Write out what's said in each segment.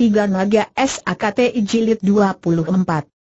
3 Naga SAKTI Jilid 24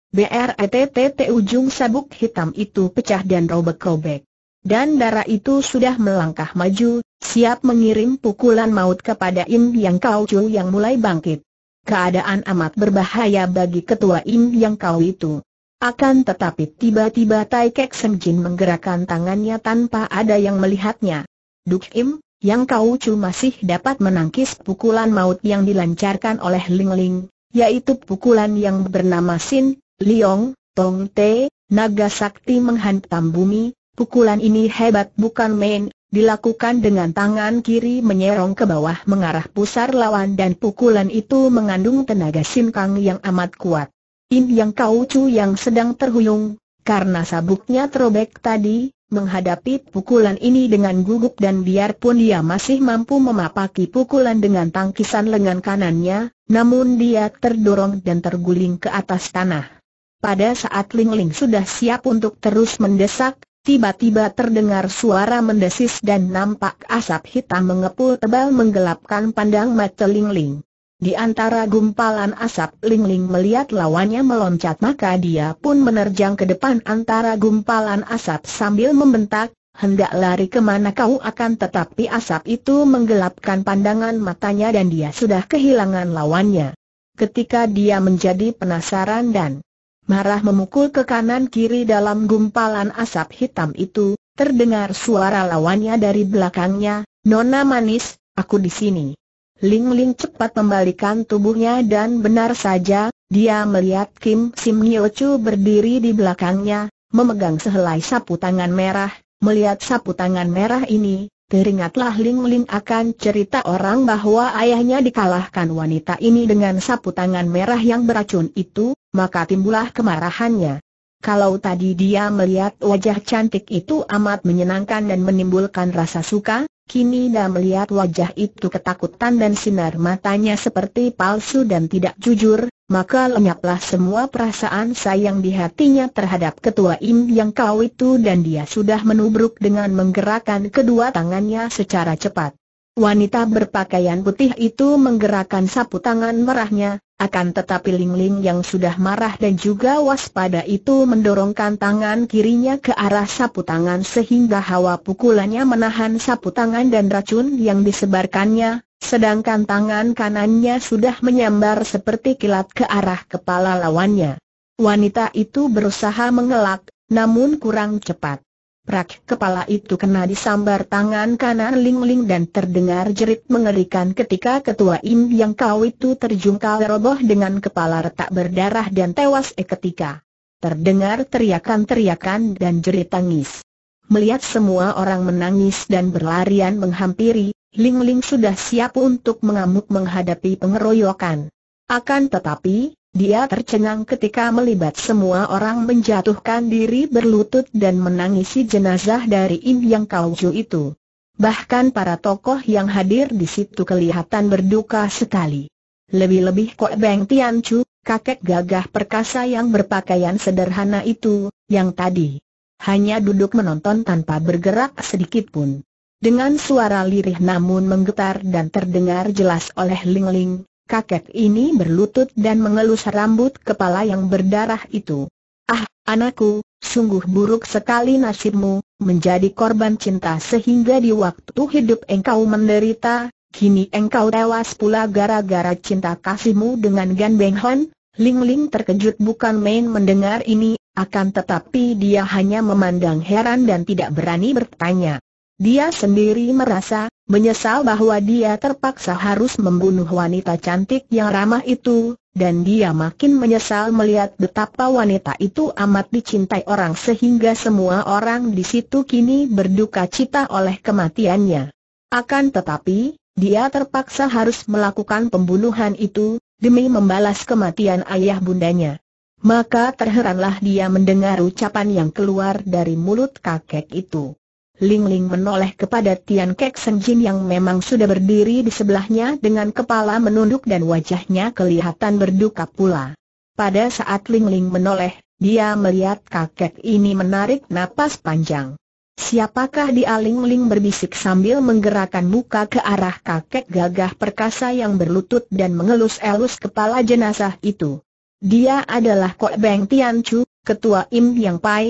BRETTT ujung sabuk hitam itu pecah dan robek-robek Dan darah itu sudah melangkah maju, siap mengirim pukulan maut kepada Im Yang Kau Chu yang mulai bangkit Keadaan amat berbahaya bagi ketua Im Yang Kau itu Akan tetapi tiba-tiba Tai Kek Jin menggerakkan tangannya tanpa ada yang melihatnya Duk Im, yang kau cuma masih dapat menangkis pukulan maut yang dilancarkan oleh Ling Ling, yaitu pukulan yang bernama Sin, Liong, Tong Te, Naga Sakti menghantam bumi, pukulan ini hebat bukan main, dilakukan dengan tangan kiri menyerong ke bawah mengarah pusar lawan dan pukulan itu mengandung tenaga Sin Kang yang amat kuat. In Yang Kau cu yang sedang terhuyung, karena sabuknya terobek tadi, menghadapi pukulan ini dengan gugup dan biarpun dia masih mampu memapaki pukulan dengan tangkisan lengan kanannya, namun dia terdorong dan terguling ke atas tanah. Pada saat Ling Ling sudah siap untuk terus mendesak, tiba-tiba terdengar suara mendesis dan nampak asap hitam mengepul tebal menggelapkan pandang mata Ling Ling. Di antara gumpalan asap Ling -ling melihat lawannya meloncat maka dia pun menerjang ke depan antara gumpalan asap sambil membentak, hendak lari kemana kau akan tetapi asap itu menggelapkan pandangan matanya dan dia sudah kehilangan lawannya. Ketika dia menjadi penasaran dan marah memukul ke kanan kiri dalam gumpalan asap hitam itu, terdengar suara lawannya dari belakangnya, Nona Manis, aku di sini. Ling Ling cepat membalikan tubuhnya dan benar saja, dia melihat Kim Sim Nyo Chu berdiri di belakangnya, memegang sehelai sapu tangan merah. Melihat sapu tangan merah ini, teringatlah Ling Ling akan cerita orang bahwa ayahnya dikalahkan wanita ini dengan sapu tangan merah yang beracun itu, maka timbulah kemarahannya. Kalau tadi dia melihat wajah cantik itu amat menyenangkan dan menimbulkan rasa suka, Kini Dah melihat wajah itu ketakutan dan sinar matanya seperti palsu dan tidak jujur, maka lenyaplah semua perasaan sayang di hatinya terhadap ketua Im yang kau itu dan dia sudah menubruk dengan menggerakkan kedua tangannya secara cepat. Wanita berpakaian putih itu menggerakkan sapu tangan merahnya, akan tetapi Ling Ling yang sudah marah dan juga waspada itu mendorongkan tangan kirinya ke arah sapu tangan sehingga hawa pukulannya menahan sapu tangan dan racun yang disebarkannya, sedangkan tangan kanannya sudah menyambar seperti kilat ke arah kepala lawannya. Wanita itu berusaha mengelak, namun kurang cepat. Prak kepala itu kena disambar tangan kanan Ling-Ling dan terdengar jerit mengerikan ketika ketua Im yang kau itu terjungkal roboh dengan kepala retak berdarah dan tewas eketika. Terdengar teriakan-teriakan dan jerit tangis. Melihat semua orang menangis dan berlarian menghampiri, Ling-Ling sudah siap untuk mengamuk menghadapi pengeroyokan. Akan tetapi, dia tercengang ketika melibat semua orang menjatuhkan diri berlutut dan menangisi jenazah dari Im Yang Kauju itu. Bahkan para tokoh yang hadir di situ kelihatan berduka sekali. Lebih-lebih Kok Beng Tian Chu, kakek gagah perkasa yang berpakaian sederhana itu, yang tadi hanya duduk menonton tanpa bergerak sedikit pun. Dengan suara lirih namun menggetar dan terdengar jelas oleh Ling Ling, kakek ini berlutut dan mengelus rambut kepala yang berdarah itu. Ah, anakku, sungguh buruk sekali nasibmu, menjadi korban cinta sehingga di waktu hidup engkau menderita, kini engkau tewas pula gara-gara cinta kasihmu dengan Gan Beng Hon. Ling Ling terkejut bukan main mendengar ini, akan tetapi dia hanya memandang heran dan tidak berani bertanya. Dia sendiri merasa menyesal bahwa dia terpaksa harus membunuh wanita cantik yang ramah itu, dan dia makin menyesal melihat betapa wanita itu amat dicintai orang sehingga semua orang di situ kini berduka cita oleh kematiannya. Akan tetapi, dia terpaksa harus melakukan pembunuhan itu, demi membalas kematian ayah bundanya. Maka terheranlah dia mendengar ucapan yang keluar dari mulut kakek itu. Ling Ling menoleh kepada Tian Kek Seng Jin yang memang sudah berdiri di sebelahnya dengan kepala menunduk dan wajahnya kelihatan berduka pula. Pada saat Ling Ling menoleh, dia melihat kakek ini menarik napas panjang. Siapakah dia Ling Ling berbisik sambil menggerakkan muka ke arah kakek gagah perkasa yang berlutut dan mengelus-elus kepala jenazah itu. Dia adalah Kok Beng Tian Chu, ketua Im Yang Pai,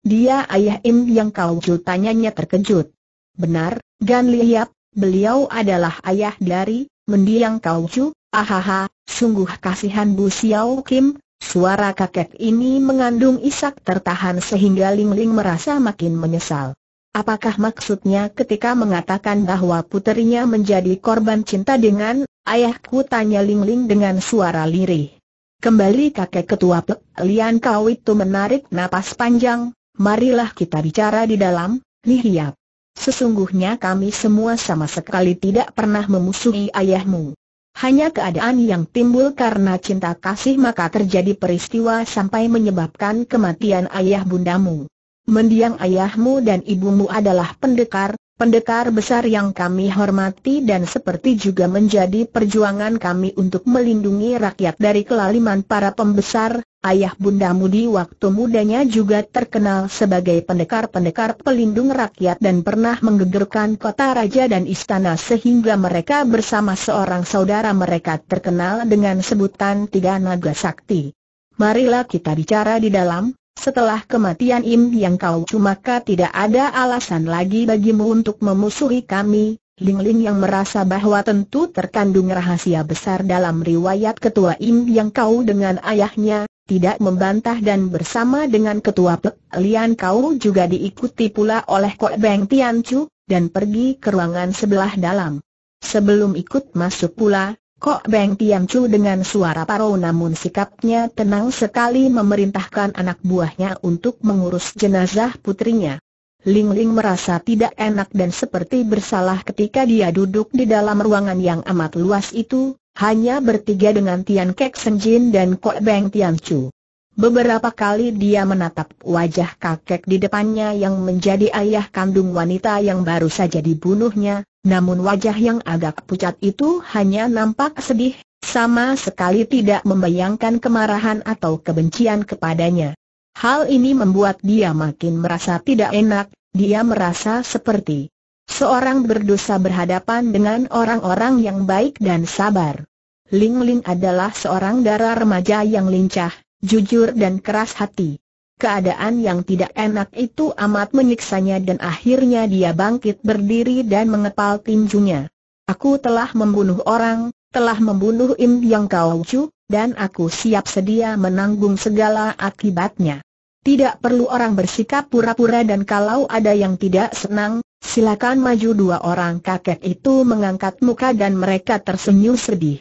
dia ayah Im yang kau tanyanya terkejut. Benar, Gan Liap, beliau adalah ayah dari mendiang kau cu, ahaha, sungguh kasihan Bu Xiao Kim, suara kakek ini mengandung isak tertahan sehingga Ling Ling merasa makin menyesal. Apakah maksudnya ketika mengatakan bahwa puterinya menjadi korban cinta dengan ayahku tanya Ling Ling dengan suara lirih. Kembali kakek ketua Pek Lian Kau itu menarik napas panjang, marilah kita bicara di dalam, Nihiap. Sesungguhnya kami semua sama sekali tidak pernah memusuhi ayahmu. Hanya keadaan yang timbul karena cinta kasih maka terjadi peristiwa sampai menyebabkan kematian ayah bundamu. Mendiang ayahmu dan ibumu adalah pendekar, Pendekar besar yang kami hormati dan seperti juga menjadi perjuangan kami untuk melindungi rakyat dari kelaliman para pembesar, ayah bunda mudi waktu mudanya juga terkenal sebagai pendekar-pendekar pelindung rakyat dan pernah menggegerkan kota raja dan istana sehingga mereka bersama seorang saudara mereka terkenal dengan sebutan Tiga Naga Sakti. Marilah kita bicara di dalam, setelah kematian Im Yang Kau cuma, kau tidak ada alasan lagi bagimu untuk memusuhi kami, Ling Ling yang merasa bahwa tentu terkandung rahasia besar dalam riwayat ketua Im Yang Kau dengan ayahnya, tidak membantah dan bersama dengan ketua Pek Lian Kau juga diikuti pula oleh Kok Beng Tian Chu, dan pergi ke ruangan sebelah dalam. Sebelum ikut masuk pula, Kok Beng Tiam Chu dengan suara parau namun sikapnya tenang sekali memerintahkan anak buahnya untuk mengurus jenazah putrinya. Ling Ling merasa tidak enak dan seperti bersalah ketika dia duduk di dalam ruangan yang amat luas itu, hanya bertiga dengan Tian Kek Senjin dan Kok Beng Tiam Chu. Beberapa kali dia menatap wajah kakek di depannya yang menjadi ayah kandung wanita yang baru saja dibunuhnya, namun wajah yang agak pucat itu hanya nampak sedih, sama sekali tidak membayangkan kemarahan atau kebencian kepadanya. Hal ini membuat dia makin merasa tidak enak, dia merasa seperti seorang berdosa berhadapan dengan orang-orang yang baik dan sabar. Ling Ling adalah seorang darah remaja yang lincah, jujur dan keras hati. Keadaan yang tidak enak itu amat menyiksanya dan akhirnya dia bangkit berdiri dan mengepal tinjunya. Aku telah membunuh orang, telah membunuh Im Yang Kau Chu, dan aku siap sedia menanggung segala akibatnya. Tidak perlu orang bersikap pura-pura dan kalau ada yang tidak senang, silakan maju dua orang kakek itu mengangkat muka dan mereka tersenyum sedih.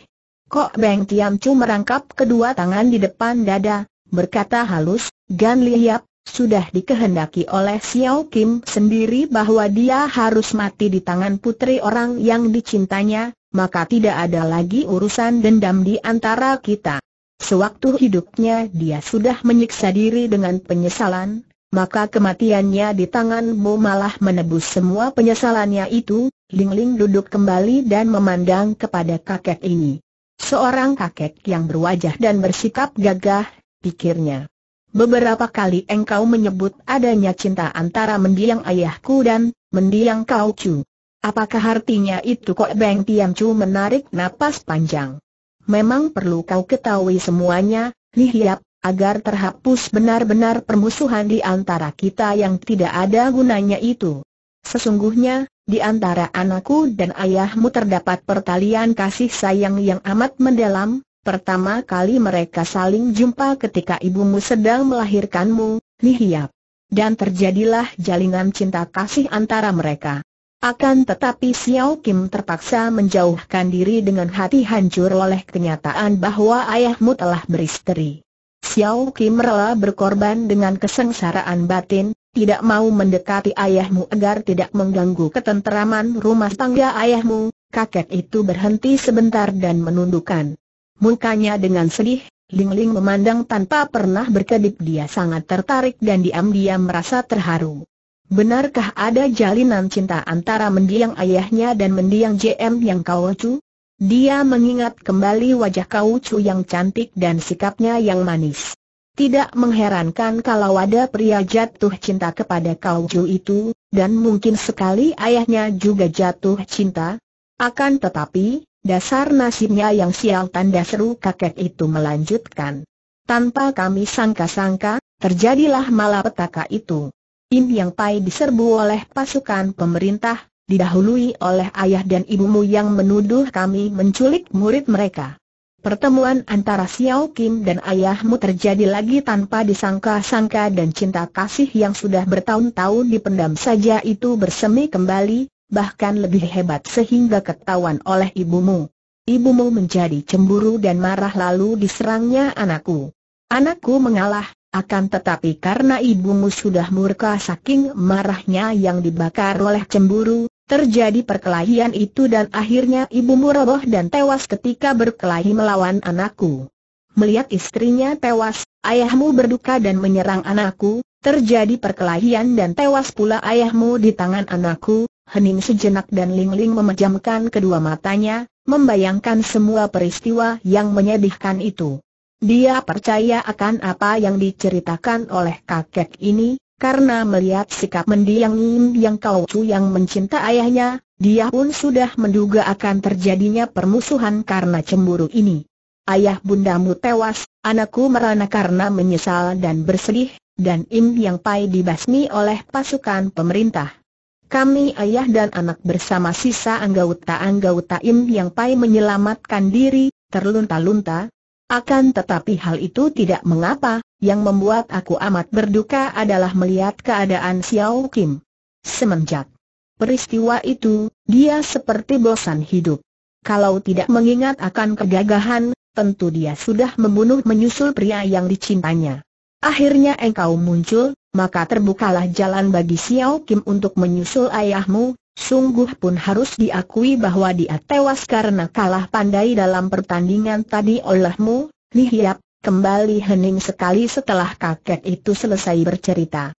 Kok Beng Tiam Chu merangkap kedua tangan di depan dada, berkata halus, Gan Liap sudah dikehendaki oleh Xiao Kim sendiri bahwa dia harus mati di tangan putri orang yang dicintanya, maka tidak ada lagi urusan dendam di antara kita. Sewaktu hidupnya dia sudah menyiksa diri dengan penyesalan, maka kematiannya di tanganmu malah menebus semua penyesalannya itu, Ling Ling duduk kembali dan memandang kepada kakek ini. Seorang kakek yang berwajah dan bersikap gagah, pikirnya. Beberapa kali engkau menyebut adanya cinta antara mendiang ayahku dan mendiang kau cu. Apakah artinya itu kok Beng Tiam Chu menarik napas panjang? Memang perlu kau ketahui semuanya, Lihiap, agar terhapus benar-benar permusuhan di antara kita yang tidak ada gunanya itu. Sesungguhnya, di antara anakku dan ayahmu terdapat pertalian kasih sayang yang amat mendalam, Pertama kali mereka saling jumpa ketika ibumu sedang melahirkanmu, Lihiap. Dan terjadilah jalinan cinta kasih antara mereka. Akan tetapi Xiao Kim terpaksa menjauhkan diri dengan hati hancur oleh kenyataan bahwa ayahmu telah beristri. Xiao Kim rela berkorban dengan kesengsaraan batin, tidak mau mendekati ayahmu agar tidak mengganggu ketenteraman rumah tangga ayahmu, kakek itu berhenti sebentar dan menundukkan Mukanya dengan sedih, Ling Ling memandang tanpa pernah berkedip dia sangat tertarik dan diam-diam merasa terharu. Benarkah ada jalinan cinta antara mendiang ayahnya dan mendiang JM yang kau cu? Dia mengingat kembali wajah kau cu yang cantik dan sikapnya yang manis. Tidak mengherankan kalau ada pria jatuh cinta kepada kau cu itu, dan mungkin sekali ayahnya juga jatuh cinta. Akan tetapi, Dasar nasibnya yang sial tanda seru kakek itu melanjutkan. Tanpa kami sangka-sangka, terjadilah malapetaka itu. Im Yang Pai diserbu oleh pasukan pemerintah, didahului oleh ayah dan ibumu yang menuduh kami menculik murid mereka. Pertemuan antara Xiao Kim dan ayahmu terjadi lagi tanpa disangka-sangka dan cinta kasih yang sudah bertahun-tahun dipendam saja itu bersemi kembali, bahkan lebih hebat sehingga ketahuan oleh ibumu. Ibumu menjadi cemburu dan marah lalu diserangnya anakku. Anakku mengalah, akan tetapi karena ibumu sudah murka saking marahnya yang dibakar oleh cemburu, terjadi perkelahian itu dan akhirnya ibumu roboh dan tewas ketika berkelahi melawan anakku. Melihat istrinya tewas, ayahmu berduka dan menyerang anakku, terjadi perkelahian dan tewas pula ayahmu di tangan anakku, hening sejenak dan Ling Ling memejamkan kedua matanya, membayangkan semua peristiwa yang menyedihkan itu. Dia percaya akan apa yang diceritakan oleh kakek ini, karena melihat sikap mendiang Im yang kau cu yang mencinta ayahnya, dia pun sudah menduga akan terjadinya permusuhan karena cemburu ini. Ayah bundamu tewas, anakku merana karena menyesal dan bersedih, dan Im Yang Pai dibasmi oleh pasukan pemerintah. Kami ayah dan anak bersama sisa anggota-anggota Im Yang Pai menyelamatkan diri, terlunta-lunta. Akan tetapi hal itu tidak mengapa, yang membuat aku amat berduka adalah melihat keadaan Xiao Kim. Semenjak peristiwa itu, dia seperti bosan hidup. Kalau tidak mengingat akan kegagahan, tentu dia sudah membunuh menyusul pria yang dicintanya. Akhirnya engkau muncul, maka terbukalah jalan bagi Xiao Kim untuk menyusul ayahmu, sungguh pun harus diakui bahwa dia tewas karena kalah pandai dalam pertandingan tadi olehmu, yap, kembali hening sekali setelah kakek itu selesai bercerita.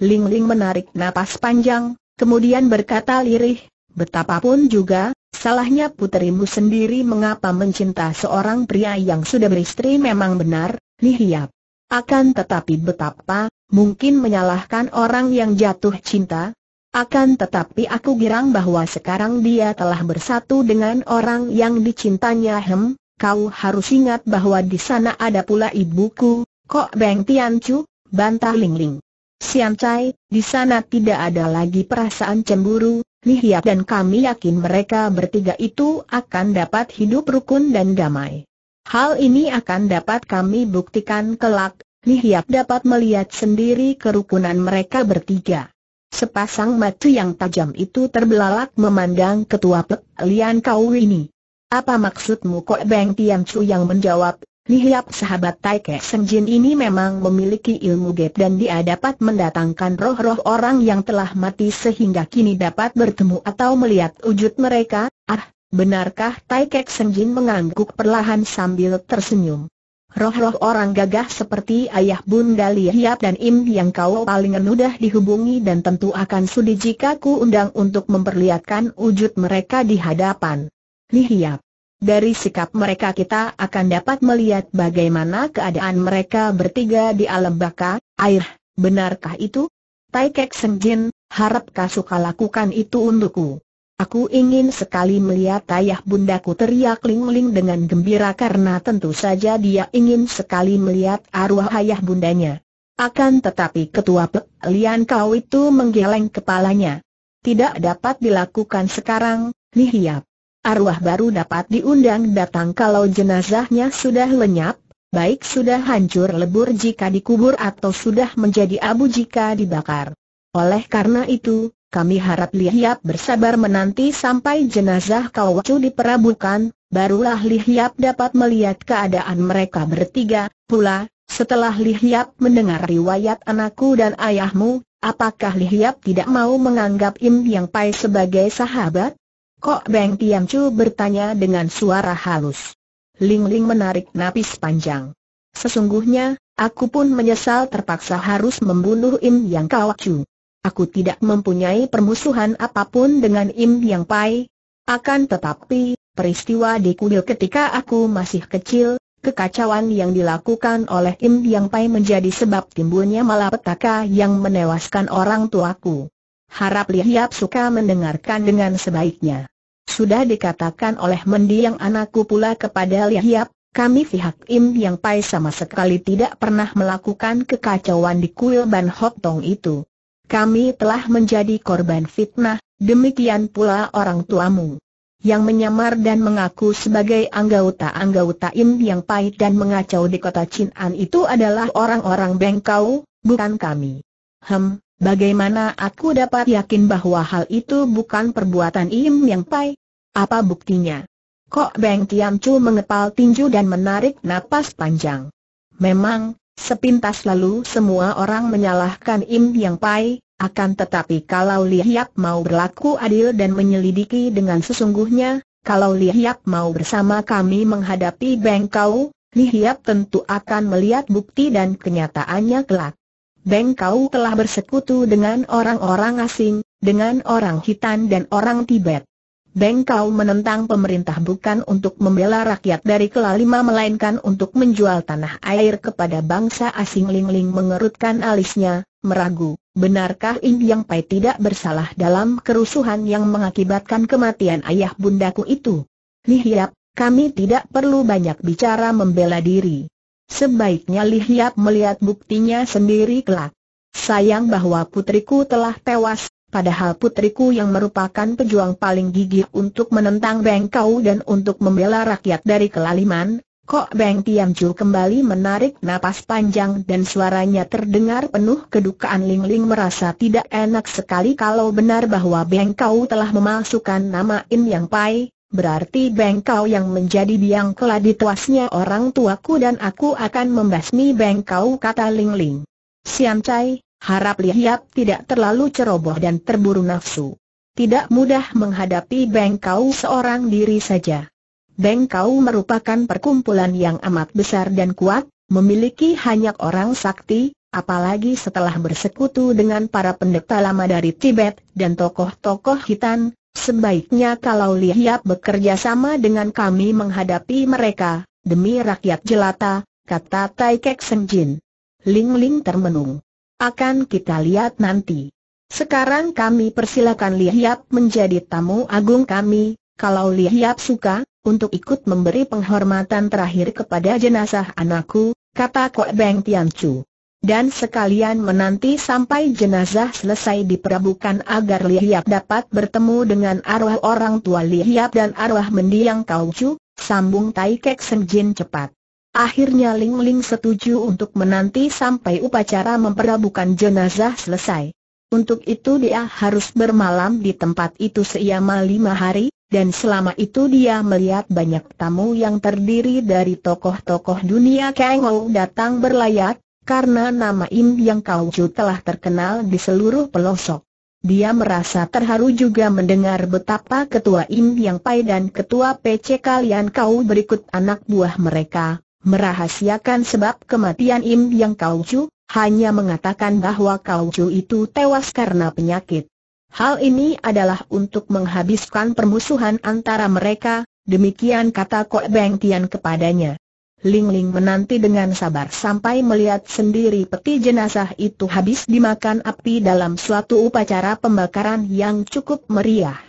Ling Ling menarik napas panjang, kemudian berkata lirih, betapapun juga, Salahnya puterimu sendiri mengapa mencinta seorang pria yang sudah beristri memang benar, Lihiap. Akan tetapi betapa, mungkin menyalahkan orang yang jatuh cinta. Akan tetapi aku girang bahwa sekarang dia telah bersatu dengan orang yang dicintanya Hem, kau harus ingat bahwa di sana ada pula ibuku, Kok Beng Tian Chu, bantah Ling Ling. Sian Chai, di sana tidak ada lagi perasaan cemburu, Lihiap dan kami yakin mereka bertiga itu akan dapat hidup rukun dan damai. Hal ini akan dapat kami buktikan kelak, Li Hiap dapat melihat sendiri kerukunan mereka bertiga. Sepasang mata yang tajam itu terbelalak memandang ketua Pek Lian Kau ini. Apa maksudmu kok Beng Tiam Chu yang menjawab, Li Hiap sahabat Tai Seng Jin ini memang memiliki ilmu gaib dan dia dapat mendatangkan roh-roh orang yang telah mati sehingga kini dapat bertemu atau melihat wujud mereka, ah, benarkah Tai Kek Jin mengangguk perlahan sambil tersenyum. Roh-roh orang gagah seperti ayah bunda Li dan Im yang kau paling mudah dihubungi dan tentu akan sudi jika ku undang untuk memperlihatkan wujud mereka di hadapan. Li Dari sikap mereka kita akan dapat melihat bagaimana keadaan mereka bertiga di alam baka, air, benarkah itu? Tai Kek Sengjin, harap kau suka lakukan itu untukku. Aku ingin sekali melihat ayah bundaku teriak Ling Ling dengan gembira karena tentu saja dia ingin sekali melihat arwah ayah bundanya. Akan tetapi ketua Pe Lian Kau itu menggeleng kepalanya. Tidak dapat dilakukan sekarang, Lihiap. Arwah baru dapat diundang datang kalau jenazahnya sudah lenyap, baik sudah hancur lebur jika dikubur atau sudah menjadi abu jika dibakar. Oleh karena itu, kami harap Lihiap bersabar menanti sampai jenazah Kawacu diperabukan, barulah Lihiap dapat melihat keadaan mereka bertiga. Pula, setelah Lihiap mendengar riwayat anakku dan ayahmu, apakah Lihiap tidak mau menganggap Im Yang Pai sebagai sahabat? Kok Beng Tiam Chu bertanya dengan suara halus. Ling Ling menarik napis panjang. Sesungguhnya, aku pun menyesal terpaksa harus membunuh Im Yang Kawacu. Aku tidak mempunyai permusuhan apapun dengan Im Yang Pai. Akan tetapi, peristiwa di kuil ketika aku masih kecil, kekacauan yang dilakukan oleh Im Yang Pai menjadi sebab timbulnya malapetaka yang menewaskan orang tuaku. Harap Lihiap suka mendengarkan dengan sebaiknya. Sudah dikatakan oleh mendiang anakku pula kepada Lihiap, kami pihak Im Yang Pai sama sekali tidak pernah melakukan kekacauan di kuil Ban Hok Tong itu. Kami telah menjadi korban fitnah, demikian pula orang tuamu. Yang menyamar dan mengaku sebagai anggota-anggota Im yang pahit dan mengacau di kota Chin'an itu adalah orang-orang bengkau, bukan kami. Hem, bagaimana aku dapat yakin bahwa hal itu bukan perbuatan Im yang pahit? Apa buktinya? Kok Beng Tiam Chu mengepal tinju dan menarik napas panjang. Memang, Sepintas lalu semua orang menyalahkan Im Yang Pai, akan tetapi kalau Hiap mau berlaku adil dan menyelidiki dengan sesungguhnya, kalau Hiap mau bersama kami menghadapi Beng Kau, Hiap tentu akan melihat bukti dan kenyataannya kelak. Beng Kau telah bersekutu dengan orang-orang asing, dengan orang hitam dan orang Tibet. Beng menentang pemerintah bukan untuk membela rakyat dari kelalima melainkan untuk menjual tanah air kepada bangsa asing Lingling -ling mengerutkan alisnya, meragu, benarkah Im Yang Pai tidak bersalah dalam kerusuhan yang mengakibatkan kematian ayah bundaku itu? Lihiap, kami tidak perlu banyak bicara membela diri. Sebaiknya Lihiap melihat buktinya sendiri kelak. Sayang bahwa putriku telah tewas, Padahal putriku yang merupakan pejuang paling gigih untuk menentang Beng Kau dan untuk membela rakyat dari kelaliman, Kok Beng Tiamju kembali menarik napas panjang dan suaranya terdengar penuh kedukaan Ling Ling merasa tidak enak sekali kalau benar bahwa Beng Kau telah memasukkan nama In Yang Pai, berarti Beng Kau yang menjadi biang keladi tuasnya orang tuaku dan aku akan membasmi Beng Kau kata Ling Ling. Siam Chai, Harap lihat tidak terlalu ceroboh dan terburu nafsu. Tidak mudah menghadapi Bengkau seorang diri saja. Bengkau merupakan perkumpulan yang amat besar dan kuat, memiliki banyak orang sakti, apalagi setelah bersekutu dengan para pendeta lama dari Tibet dan tokoh-tokoh hitam, sebaiknya kalau lihat bekerja sama dengan kami menghadapi mereka, demi rakyat jelata, kata Tai Kek Senjin. Ling Ling termenung. Akan kita lihat nanti. Sekarang kami persilakan Lihiap menjadi tamu agung kami, kalau Lihiap suka, untuk ikut memberi penghormatan terakhir kepada jenazah anakku, kata Kok Beng Tian Chu. Dan sekalian menanti sampai jenazah selesai diperabukan agar Lihiap dapat bertemu dengan arwah orang tua Lihiap dan arwah mendiang kau Chu, sambung Tai Kek Senjin cepat. Akhirnya Ling Ling setuju untuk menanti sampai upacara memperabukan jenazah selesai. Untuk itu dia harus bermalam di tempat itu selama lima hari, dan selama itu dia melihat banyak tamu yang terdiri dari tokoh-tokoh dunia Kengo datang berlayat, karena nama Im Yang kau telah terkenal di seluruh pelosok. Dia merasa terharu juga mendengar betapa ketua Im Yang Pai dan ketua PC kalian kau berikut anak buah mereka, merahasiakan sebab kematian Im Yang kauju hanya mengatakan bahwa kauju itu tewas karena penyakit. Hal ini adalah untuk menghabiskan permusuhan antara mereka, demikian kata Kok Beng Tian kepadanya. Ling Ling menanti dengan sabar sampai melihat sendiri peti jenazah itu habis dimakan api dalam suatu upacara pembakaran yang cukup meriah.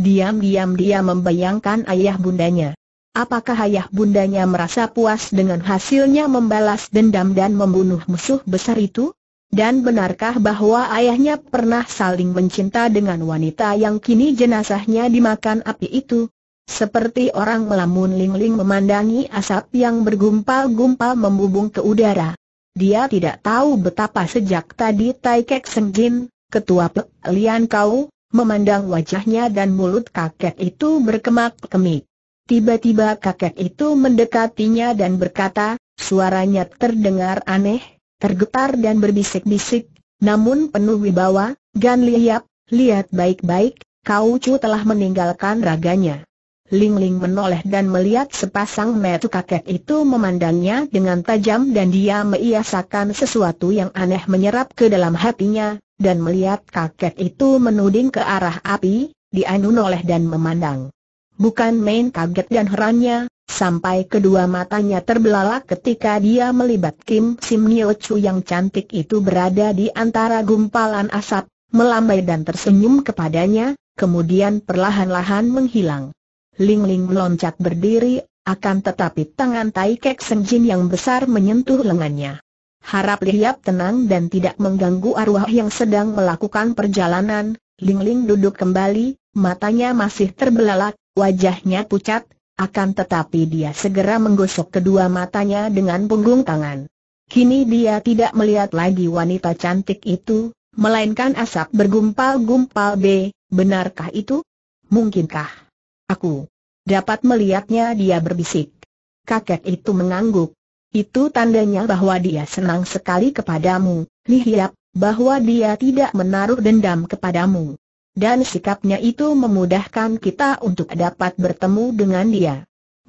Diam-diam dia membayangkan ayah bundanya. Apakah ayah bundanya merasa puas dengan hasilnya membalas dendam dan membunuh musuh besar itu? Dan benarkah bahwa ayahnya pernah saling mencinta dengan wanita yang kini jenazahnya dimakan api itu? Seperti orang melamun lingling memandangi asap yang bergumpal-gumpal membubung ke udara. Dia tidak tahu betapa sejak tadi Tai Kek Seng Jin, ketua Pek Lian Kau, memandang wajahnya dan mulut kakek itu berkemak-kemik. Tiba-tiba kakek itu mendekatinya dan berkata, suaranya terdengar aneh, tergetar dan berbisik-bisik, namun penuh wibawa, Gan Liap, lihat baik-baik, Kau Chu telah meninggalkan raganya. Ling Ling menoleh dan melihat sepasang metu kakek itu memandangnya dengan tajam dan dia meiasakan sesuatu yang aneh menyerap ke dalam hatinya, dan melihat kakek itu menuding ke arah api, dia menoleh dan memandang. Bukan main kaget dan herannya, sampai kedua matanya terbelalak ketika dia melibat Kim Sim Nio Chu yang cantik itu berada di antara gumpalan asap, melambai dan tersenyum kepadanya, kemudian perlahan-lahan menghilang. Ling Ling meloncat berdiri, akan tetapi tangan Tai Kek Jin yang besar menyentuh lengannya. Harap lihat tenang dan tidak mengganggu arwah yang sedang melakukan perjalanan, Ling Ling duduk kembali, matanya masih terbelalak, Wajahnya pucat, akan tetapi dia segera menggosok kedua matanya dengan punggung tangan. Kini dia tidak melihat lagi wanita cantik itu, melainkan asap bergumpal-gumpal B, benarkah itu? Mungkinkah? Aku dapat melihatnya dia berbisik. Kakek itu mengangguk. Itu tandanya bahwa dia senang sekali kepadamu, lihat, bahwa dia tidak menaruh dendam kepadamu dan sikapnya itu memudahkan kita untuk dapat bertemu dengan dia.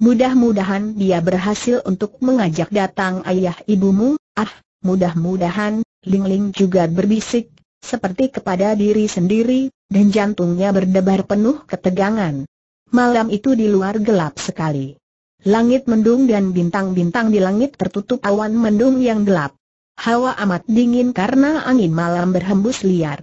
Mudah-mudahan dia berhasil untuk mengajak datang ayah ibumu, ah, mudah-mudahan, Ling Ling juga berbisik, seperti kepada diri sendiri, dan jantungnya berdebar penuh ketegangan. Malam itu di luar gelap sekali. Langit mendung dan bintang-bintang di langit tertutup awan mendung yang gelap. Hawa amat dingin karena angin malam berhembus liar.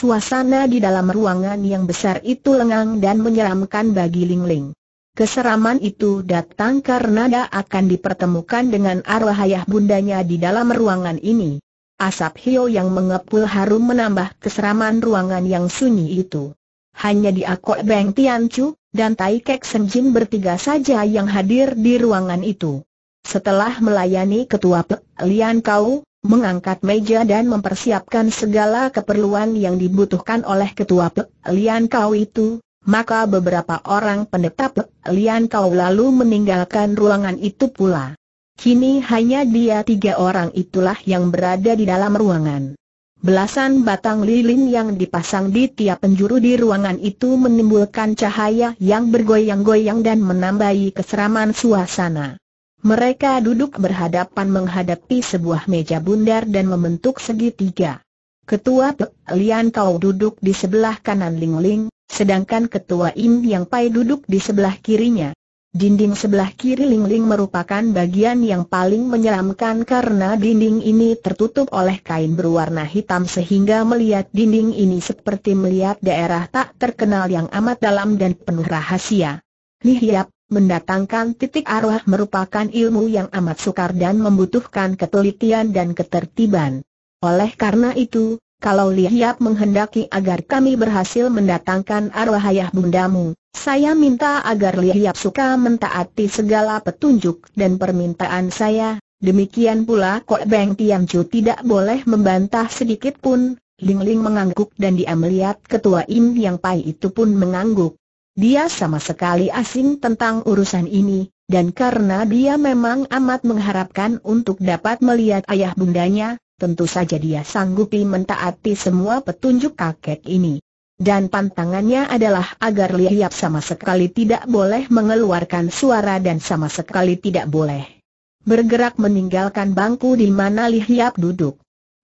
Suasana di dalam ruangan yang besar itu lengang dan menyeramkan bagi Ling Ling. Keseraman itu datang karena dia akan dipertemukan dengan arwah ayah bundanya di dalam ruangan ini. Asap Hio yang mengepul harum menambah keseraman ruangan yang sunyi itu. Hanya di Akok Beng Tianchu dan Tai Kek Senjin bertiga saja yang hadir di ruangan itu. Setelah melayani ketua Pe Lian Kau, mengangkat meja dan mempersiapkan segala keperluan yang dibutuhkan oleh ketua Pek Lian Kau itu, maka beberapa orang pendeta Pek Lian Kau lalu meninggalkan ruangan itu pula. Kini hanya dia tiga orang itulah yang berada di dalam ruangan. Belasan batang lilin yang dipasang di tiap penjuru di ruangan itu menimbulkan cahaya yang bergoyang-goyang dan menambahi keseraman suasana. Mereka duduk berhadapan menghadapi sebuah meja bundar dan membentuk segitiga. Ketua Pek Lian Kau duduk di sebelah kanan Ling Ling, sedangkan Ketua Im Yang Pai duduk di sebelah kirinya. Dinding sebelah kiri Ling Ling merupakan bagian yang paling menyeramkan karena dinding ini tertutup oleh kain berwarna hitam sehingga melihat dinding ini seperti melihat daerah tak terkenal yang amat dalam dan penuh rahasia. Lihiap, Mendatangkan titik arwah merupakan ilmu yang amat sukar dan membutuhkan ketelitian dan ketertiban. Oleh karena itu, kalau Lihiap menghendaki agar kami berhasil mendatangkan arwah ayah bundamu, saya minta agar Lihiap suka mentaati segala petunjuk dan permintaan saya. Demikian pula Kok Beng Tiang Chu tidak boleh membantah sedikit pun. Ling Ling mengangguk dan dia melihat ketua Im Yang Pai itu pun mengangguk. Dia sama sekali asing tentang urusan ini, dan karena dia memang amat mengharapkan untuk dapat melihat ayah bundanya, tentu saja dia sanggupi mentaati semua petunjuk kakek ini. Dan pantangannya adalah agar Lihiap sama sekali tidak boleh mengeluarkan suara dan sama sekali tidak boleh bergerak meninggalkan bangku di mana Lihiap duduk.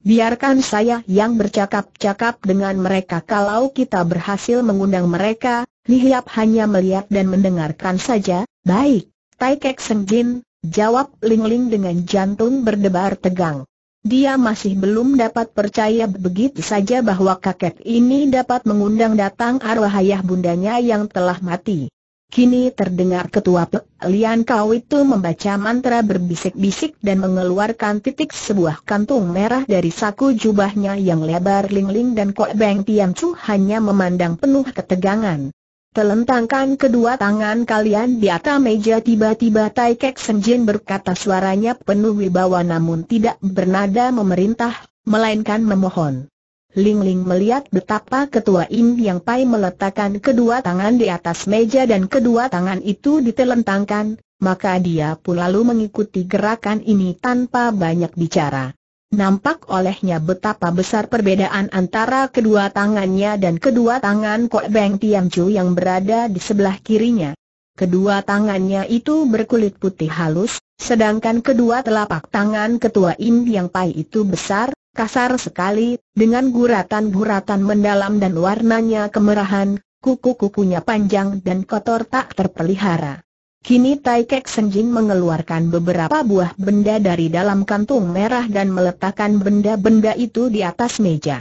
Biarkan saya yang bercakap-cakap dengan mereka kalau kita berhasil mengundang mereka, Lihiap hanya melihat dan mendengarkan saja, baik, Tai Kek Seng Jin, jawab Ling Ling dengan jantung berdebar tegang. Dia masih belum dapat percaya begitu saja bahwa kakek ini dapat mengundang datang arwah ayah bundanya yang telah mati. Kini terdengar ketua Pe Lian Kau itu membaca mantra berbisik-bisik dan mengeluarkan titik sebuah kantung merah dari saku jubahnya yang lebar Ling -ling dan Kok Beng Tian Chu hanya memandang penuh ketegangan. Telentangkan kedua tangan kalian di atas meja tiba-tiba Tai Kek Senjin berkata suaranya penuh wibawa namun tidak bernada memerintah, melainkan memohon. Ling Ling melihat betapa ketua Im Yang Pai meletakkan kedua tangan di atas meja dan kedua tangan itu ditelentangkan, maka dia pun lalu mengikuti gerakan ini tanpa banyak bicara. Nampak olehnya betapa besar perbedaan antara kedua tangannya dan kedua tangan Kok Beng Tiam Chu yang berada di sebelah kirinya. Kedua tangannya itu berkulit putih halus, sedangkan kedua telapak tangan ketua Im yang Pai itu besar, kasar sekali, dengan guratan-guratan mendalam dan warnanya kemerahan, kuku-kukunya panjang dan kotor tak terpelihara. Kini Tai Kek Senjin mengeluarkan beberapa buah benda dari dalam kantung merah dan meletakkan benda-benda itu di atas meja.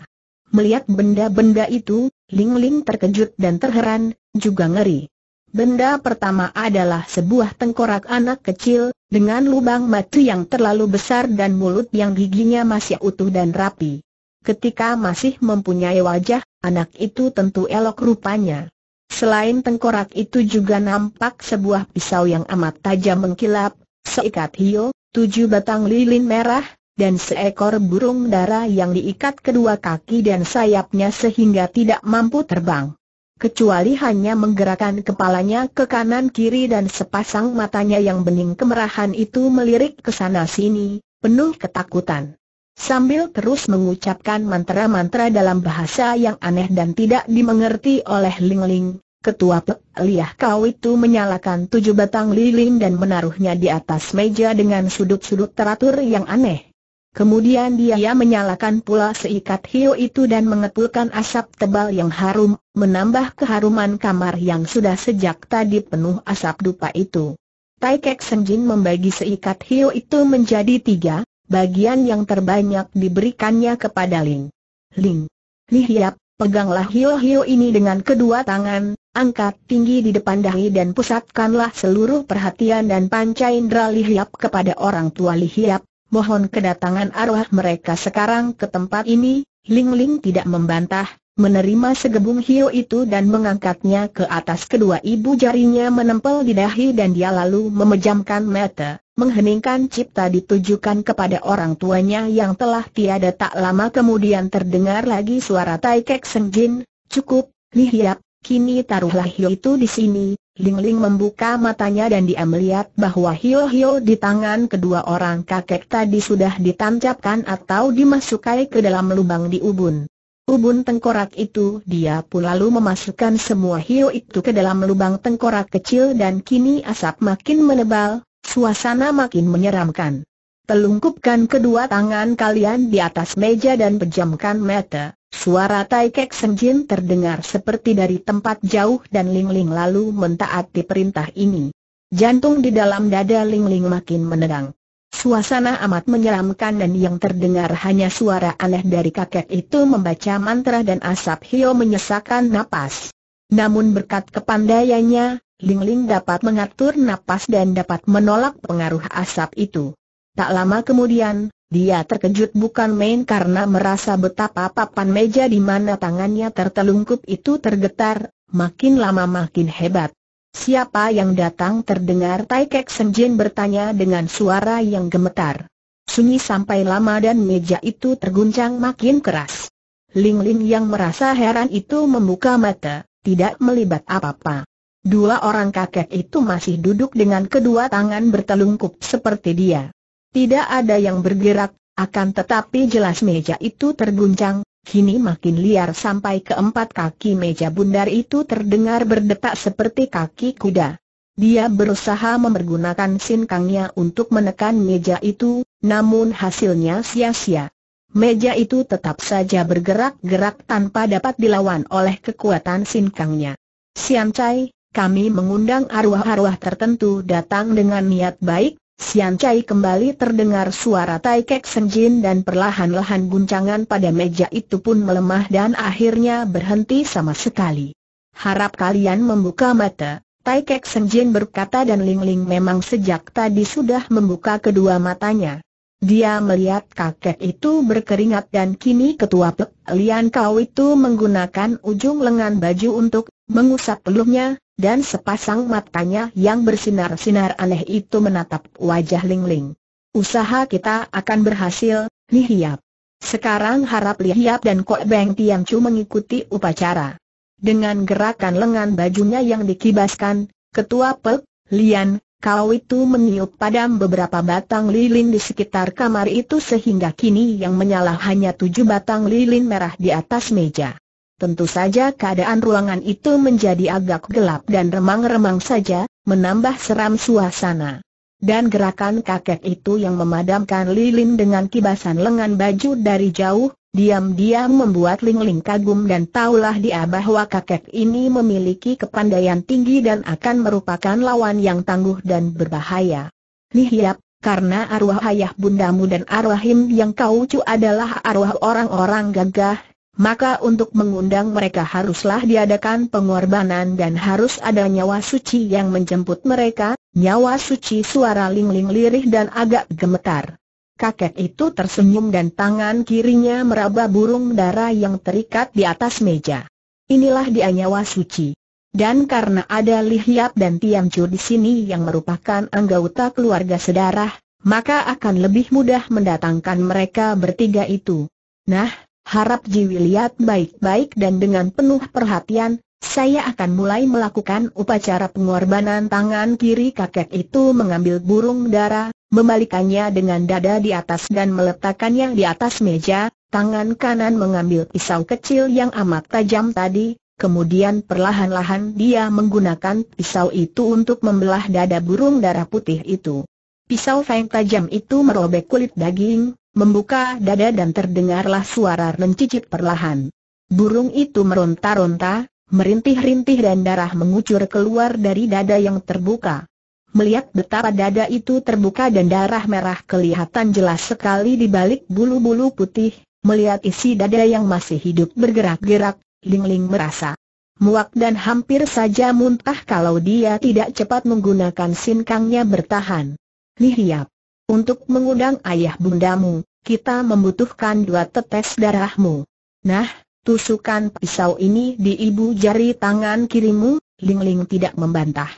Melihat benda-benda itu, Ling Ling terkejut dan terheran, juga ngeri. Benda pertama adalah sebuah tengkorak anak kecil, dengan lubang mati yang terlalu besar dan mulut yang giginya masih utuh dan rapi. Ketika masih mempunyai wajah, anak itu tentu elok rupanya. Selain tengkorak itu juga nampak sebuah pisau yang amat tajam mengkilap, seikat hiu, tujuh batang lilin merah, dan seekor burung dara yang diikat kedua kaki dan sayapnya sehingga tidak mampu terbang. Kecuali hanya menggerakkan kepalanya ke kanan kiri dan sepasang matanya yang bening kemerahan itu melirik ke sana sini, penuh ketakutan. Sambil terus mengucapkan mantra-mantra dalam bahasa yang aneh dan tidak dimengerti oleh Ling Ling, Ketua Pek Liah Kau itu menyalakan tujuh batang lilin dan menaruhnya di atas meja dengan sudut-sudut teratur yang aneh. Kemudian dia menyalakan pula seikat hiu itu dan mengepulkan asap tebal yang harum, menambah keharuman kamar yang sudah sejak tadi penuh asap dupa itu. Tai Kek Senjin membagi seikat hiu itu menjadi tiga, bagian yang terbanyak diberikannya kepada Ling. Ling. Hiap, peganglah hiu-hiu ini dengan kedua tangan, Angkat tinggi di depan dahi dan pusatkanlah seluruh perhatian dan panca indera lihiap kepada orang tua lihiap, mohon kedatangan arwah mereka sekarang ke tempat ini, Ling Ling tidak membantah, menerima segebung hiu itu dan mengangkatnya ke atas kedua ibu jarinya menempel di dahi dan dia lalu memejamkan mata, mengheningkan cipta ditujukan kepada orang tuanya yang telah tiada tak lama kemudian terdengar lagi suara Tai Kek Senjin, cukup, lihiap, Kini taruhlah Hio itu di sini, Ling Ling membuka matanya dan dia melihat bahwa Hio-Hio di tangan kedua orang kakek tadi sudah ditancapkan atau dimasukai ke dalam lubang di ubun. Ubun tengkorak itu dia pun lalu memasukkan semua Hio itu ke dalam lubang tengkorak kecil dan kini asap makin menebal, suasana makin menyeramkan. Telungkupkan kedua tangan kalian di atas meja dan pejamkan mata. Suara Tai Kek Senjin terdengar seperti dari tempat jauh dan Ling Ling lalu mentaati perintah ini. Jantung di dalam dada Ling Ling makin menerang. Suasana amat menyeramkan dan yang terdengar hanya suara aneh dari kakek itu membaca mantra dan asap Hio menyesakan napas. Namun berkat kepandaiannya, Ling Ling dapat mengatur napas dan dapat menolak pengaruh asap itu. Tak lama kemudian, dia terkejut bukan main karena merasa betapa papan meja di mana tangannya tertelungkup itu tergetar, makin lama makin hebat. Siapa yang datang terdengar Tai Senjin bertanya dengan suara yang gemetar. Sunyi sampai lama dan meja itu terguncang makin keras. Ling Ling yang merasa heran itu membuka mata, tidak melibat apa-apa. Dua orang kakek itu masih duduk dengan kedua tangan bertelungkup seperti dia. Tidak ada yang bergerak, akan tetapi jelas meja itu terguncang, kini makin liar sampai keempat kaki meja bundar itu terdengar berdetak seperti kaki kuda. Dia berusaha memergunakan sinkangnya untuk menekan meja itu, namun hasilnya sia-sia. Meja itu tetap saja bergerak-gerak tanpa dapat dilawan oleh kekuatan sinkangnya. Siancai, kami mengundang arwah-arwah tertentu datang dengan niat baik, Sian Chai kembali terdengar suara Tai Kek Senjin dan perlahan-lahan guncangan pada meja itu pun melemah dan akhirnya berhenti sama sekali. Harap kalian membuka mata, Tai Kek Senjin berkata dan Ling Ling memang sejak tadi sudah membuka kedua matanya. Dia melihat kakek itu berkeringat dan kini ketua Pek Lian Kau itu menggunakan ujung lengan baju untuk mengusap peluhnya, dan sepasang matanya yang bersinar-sinar aneh itu menatap wajah Ling Ling. Usaha kita akan berhasil, Hiap. Sekarang harap Hiap dan Kok Beng Tiang Chu mengikuti upacara. Dengan gerakan lengan bajunya yang dikibaskan, Ketua Pek, Lian, Kau itu meniup padam beberapa batang lilin di sekitar kamar itu sehingga kini yang menyala hanya tujuh batang lilin merah di atas meja. Tentu saja keadaan ruangan itu menjadi agak gelap dan remang-remang saja, menambah seram suasana. Dan gerakan kakek itu yang memadamkan lilin dengan kibasan lengan baju dari jauh, diam-diam membuat Ling-Ling kagum dan taulah dia bahwa kakek ini memiliki kepandaian tinggi dan akan merupakan lawan yang tangguh dan berbahaya. Nihiap, karena arwah ayah bundamu dan arwahim yang kau cu adalah arwah orang-orang gagah, maka untuk mengundang mereka haruslah diadakan pengorbanan dan harus ada nyawa suci yang menjemput mereka, nyawa suci suara lingling lirih dan agak gemetar. Kakek itu tersenyum dan tangan kirinya meraba burung darah yang terikat di atas meja. Inilah dia nyawa suci. Dan karena ada Lihiap dan Tiamcu di sini yang merupakan anggota keluarga sedarah, maka akan lebih mudah mendatangkan mereka bertiga itu. Nah, Harap Jiwi lihat baik-baik dan dengan penuh perhatian, saya akan mulai melakukan upacara pengorbanan tangan kiri kakek itu mengambil burung dara, membalikannya dengan dada di atas dan meletakkannya di atas meja, tangan kanan mengambil pisau kecil yang amat tajam tadi, kemudian perlahan-lahan dia menggunakan pisau itu untuk membelah dada burung darah putih itu. Pisau feng tajam itu merobek kulit daging, membuka dada dan terdengarlah suara mencicit perlahan. Burung itu meronta-ronta, merintih-rintih dan darah mengucur keluar dari dada yang terbuka. Melihat betapa dada itu terbuka dan darah merah kelihatan jelas sekali di balik bulu-bulu putih, melihat isi dada yang masih hidup bergerak-gerak, Ling Ling merasa muak dan hampir saja muntah kalau dia tidak cepat menggunakan sinkangnya bertahan. Lihiap! Untuk mengundang ayah bundamu, kita membutuhkan dua tetes darahmu. Nah, tusukan pisau ini di ibu jari tangan kirimu, Ling Ling tidak membantah.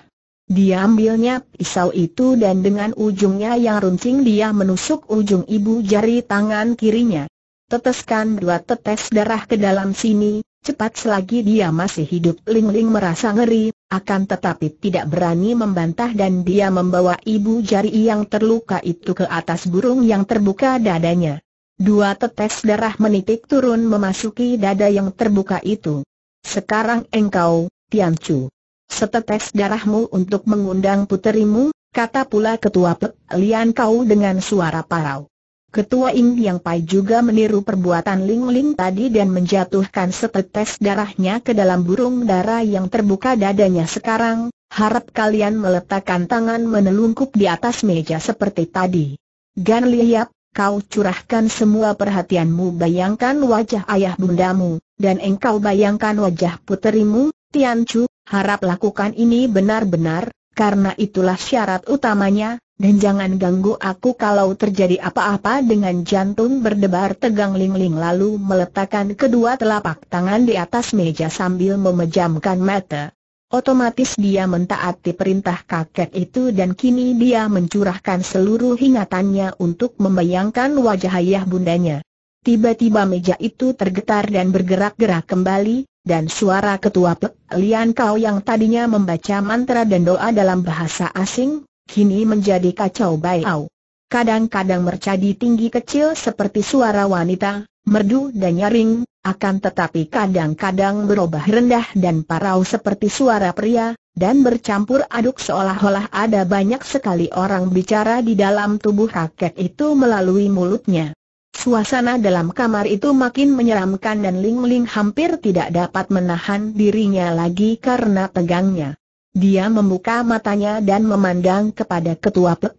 Diambilnya pisau itu dan dengan ujungnya yang runcing dia menusuk ujung ibu jari tangan kirinya. Teteskan dua tetes darah ke dalam sini, cepat selagi dia masih hidup Ling Ling merasa ngeri, akan tetapi tidak berani membantah dan dia membawa ibu jari yang terluka itu ke atas burung yang terbuka dadanya. Dua tetes darah menitik turun memasuki dada yang terbuka itu. Sekarang engkau, Chu. Setetes darahmu untuk mengundang puterimu, kata pula ketua Pek Lian kau dengan suara parau. Ketua Ing Yang Pai juga meniru perbuatan Ling Ling tadi dan menjatuhkan setetes darahnya ke dalam burung dara yang terbuka dadanya sekarang, harap kalian meletakkan tangan menelungkup di atas meja seperti tadi. Gan Liyap, kau curahkan semua perhatianmu bayangkan wajah ayah bundamu, dan engkau bayangkan wajah puterimu, Tian Chu, harap lakukan ini benar-benar, karena itulah syarat utamanya, dan jangan ganggu aku kalau terjadi apa-apa dengan jantung berdebar tegang Lingling -ling lalu meletakkan kedua telapak tangan di atas meja sambil memejamkan mata. Otomatis dia mentaati perintah kakek itu dan kini dia mencurahkan seluruh ingatannya untuk membayangkan wajah ayah bundanya. Tiba-tiba meja itu tergetar dan bergerak-gerak kembali, dan suara ketua Pek Lian Kau yang tadinya membaca mantra dan doa dalam bahasa asing, kini menjadi kacau baiau. Kadang-kadang mercadi tinggi kecil seperti suara wanita, merdu dan nyaring, akan tetapi kadang-kadang berubah rendah dan parau seperti suara pria, dan bercampur aduk seolah-olah ada banyak sekali orang bicara di dalam tubuh rakyat itu melalui mulutnya. Suasana dalam kamar itu makin menyeramkan dan Ling Ling hampir tidak dapat menahan dirinya lagi karena tegangnya. Dia membuka matanya dan memandang kepada ketua Pek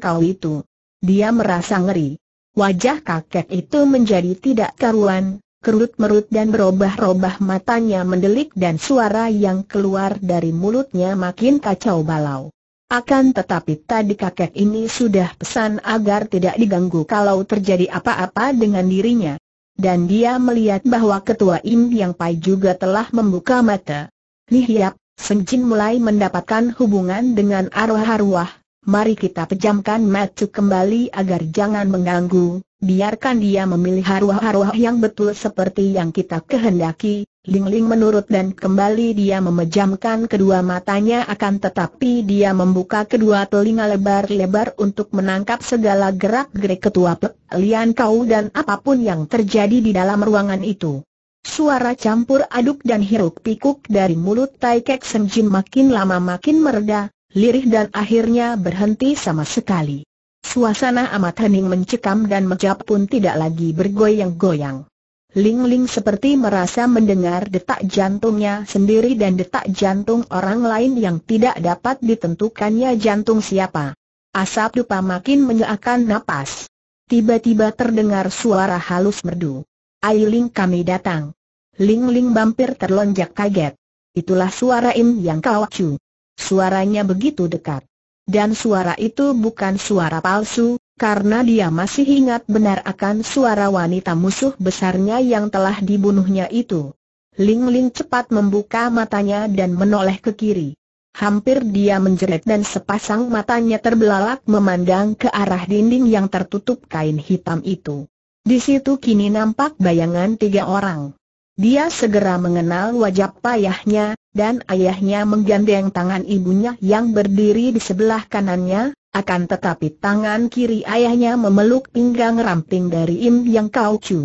Kau itu. Dia merasa ngeri. Wajah kakek itu menjadi tidak karuan, kerut-merut dan berubah-ubah matanya mendelik dan suara yang keluar dari mulutnya makin kacau balau. Akan tetapi tadi kakek ini sudah pesan agar tidak diganggu kalau terjadi apa-apa dengan dirinya. Dan dia melihat bahwa ketua Im Yang Pai juga telah membuka mata. Lihat, Senjin mulai mendapatkan hubungan dengan arwah-arwah, mari kita pejamkan matu kembali agar jangan mengganggu, biarkan dia memilih haruah-haruah yang betul seperti yang kita kehendaki, Ling Ling menurut dan kembali dia memejamkan kedua matanya akan tetapi dia membuka kedua telinga lebar-lebar untuk menangkap segala gerak-gerik ketua Pek, Lian Kau dan apapun yang terjadi di dalam ruangan itu. Suara campur aduk dan hiruk pikuk dari mulut Tai Kek Senjin makin lama makin meredah lirih dan akhirnya berhenti sama sekali. Suasana amat hening mencekam dan mejap pun tidak lagi bergoyang-goyang. Ling Ling seperti merasa mendengar detak jantungnya sendiri dan detak jantung orang lain yang tidak dapat ditentukannya jantung siapa. Asap dupa makin menyeakan napas. Tiba-tiba terdengar suara halus merdu. Ailing kami datang. Ling Ling bampir terlonjak kaget. Itulah suara Im yang kau acu. Suaranya begitu dekat. Dan suara itu bukan suara palsu, karena dia masih ingat benar akan suara wanita musuh besarnya yang telah dibunuhnya itu. Ling Ling cepat membuka matanya dan menoleh ke kiri. Hampir dia menjerit dan sepasang matanya terbelalak memandang ke arah dinding yang tertutup kain hitam itu. Di situ kini nampak bayangan tiga orang. Dia segera mengenal wajah payahnya, dan ayahnya menggandeng tangan ibunya yang berdiri di sebelah kanannya, akan tetapi tangan kiri ayahnya memeluk pinggang ramping dari Im Yang Kau Chu.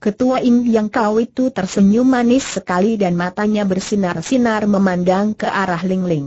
Ketua Im Yang Kau itu tersenyum manis sekali dan matanya bersinar-sinar memandang ke arah Ling Ling.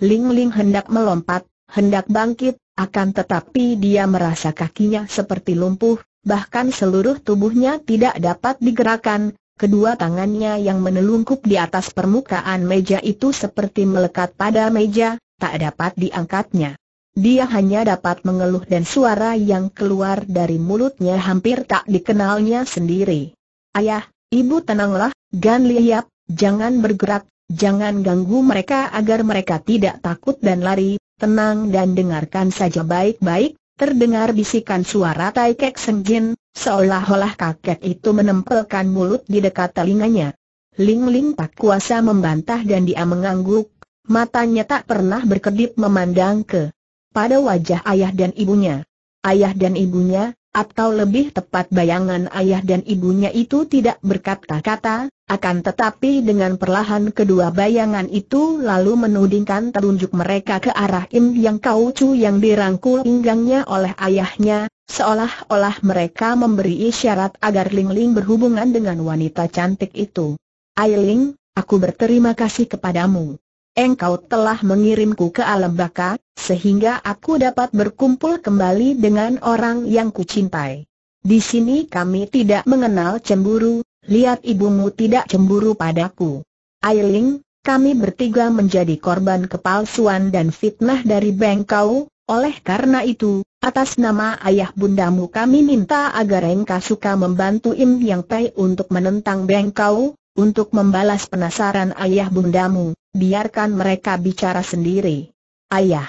Ling Ling hendak melompat, hendak bangkit, akan tetapi dia merasa kakinya seperti lumpuh, bahkan seluruh tubuhnya tidak dapat digerakkan, Kedua tangannya yang menelungkup di atas permukaan meja itu seperti melekat pada meja, tak dapat diangkatnya. Dia hanya dapat mengeluh dan suara yang keluar dari mulutnya hampir tak dikenalnya sendiri. Ayah, ibu tenanglah, Gan Liap, jangan bergerak, jangan ganggu mereka agar mereka tidak takut dan lari, tenang dan dengarkan saja baik-baik, Terdengar bisikan suara Tai Kek Seng Jin, seolah-olah kakek itu menempelkan mulut di dekat telinganya. Ling Ling tak kuasa membantah dan dia mengangguk, matanya tak pernah berkedip memandang ke pada wajah ayah dan ibunya. Ayah dan ibunya, atau lebih tepat bayangan ayah dan ibunya itu tidak berkata-kata, akan tetapi dengan perlahan kedua bayangan itu lalu menudingkan telunjuk mereka ke arah Im Yang kau cu yang dirangkul pinggangnya oleh ayahnya, seolah-olah mereka memberi isyarat agar Ling Ling berhubungan dengan wanita cantik itu. Ling, aku berterima kasih kepadamu. Engkau telah mengirimku ke alam baka, sehingga aku dapat berkumpul kembali dengan orang yang kucintai. Di sini kami tidak mengenal cemburu, lihat ibumu tidak cemburu padaku. Ailing, kami bertiga menjadi korban kepalsuan dan fitnah dari Bengkau, oleh karena itu, atas nama ayah bundamu kami minta agar Engka suka membantu Im Yang Pei untuk menentang Bengkau, untuk membalas penasaran ayah bundamu, biarkan mereka bicara sendiri. Ayah,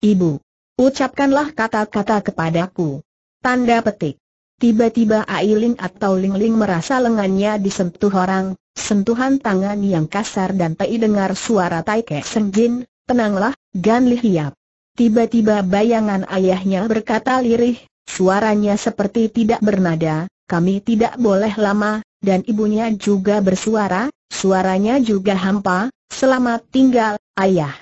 ibu, ucapkanlah kata-kata kepadaku. Tanda petik. Tiba-tiba Ailing atau Lingling merasa lengannya disentuh orang, sentuhan tangan yang kasar dan tak dengar suara Tai Kek Jin, tenanglah, Gan Li Hiap. Tiba-tiba bayangan ayahnya berkata lirih, suaranya seperti tidak bernada, kami tidak boleh lama, dan ibunya juga bersuara, suaranya juga hampa, selamat tinggal, ayah.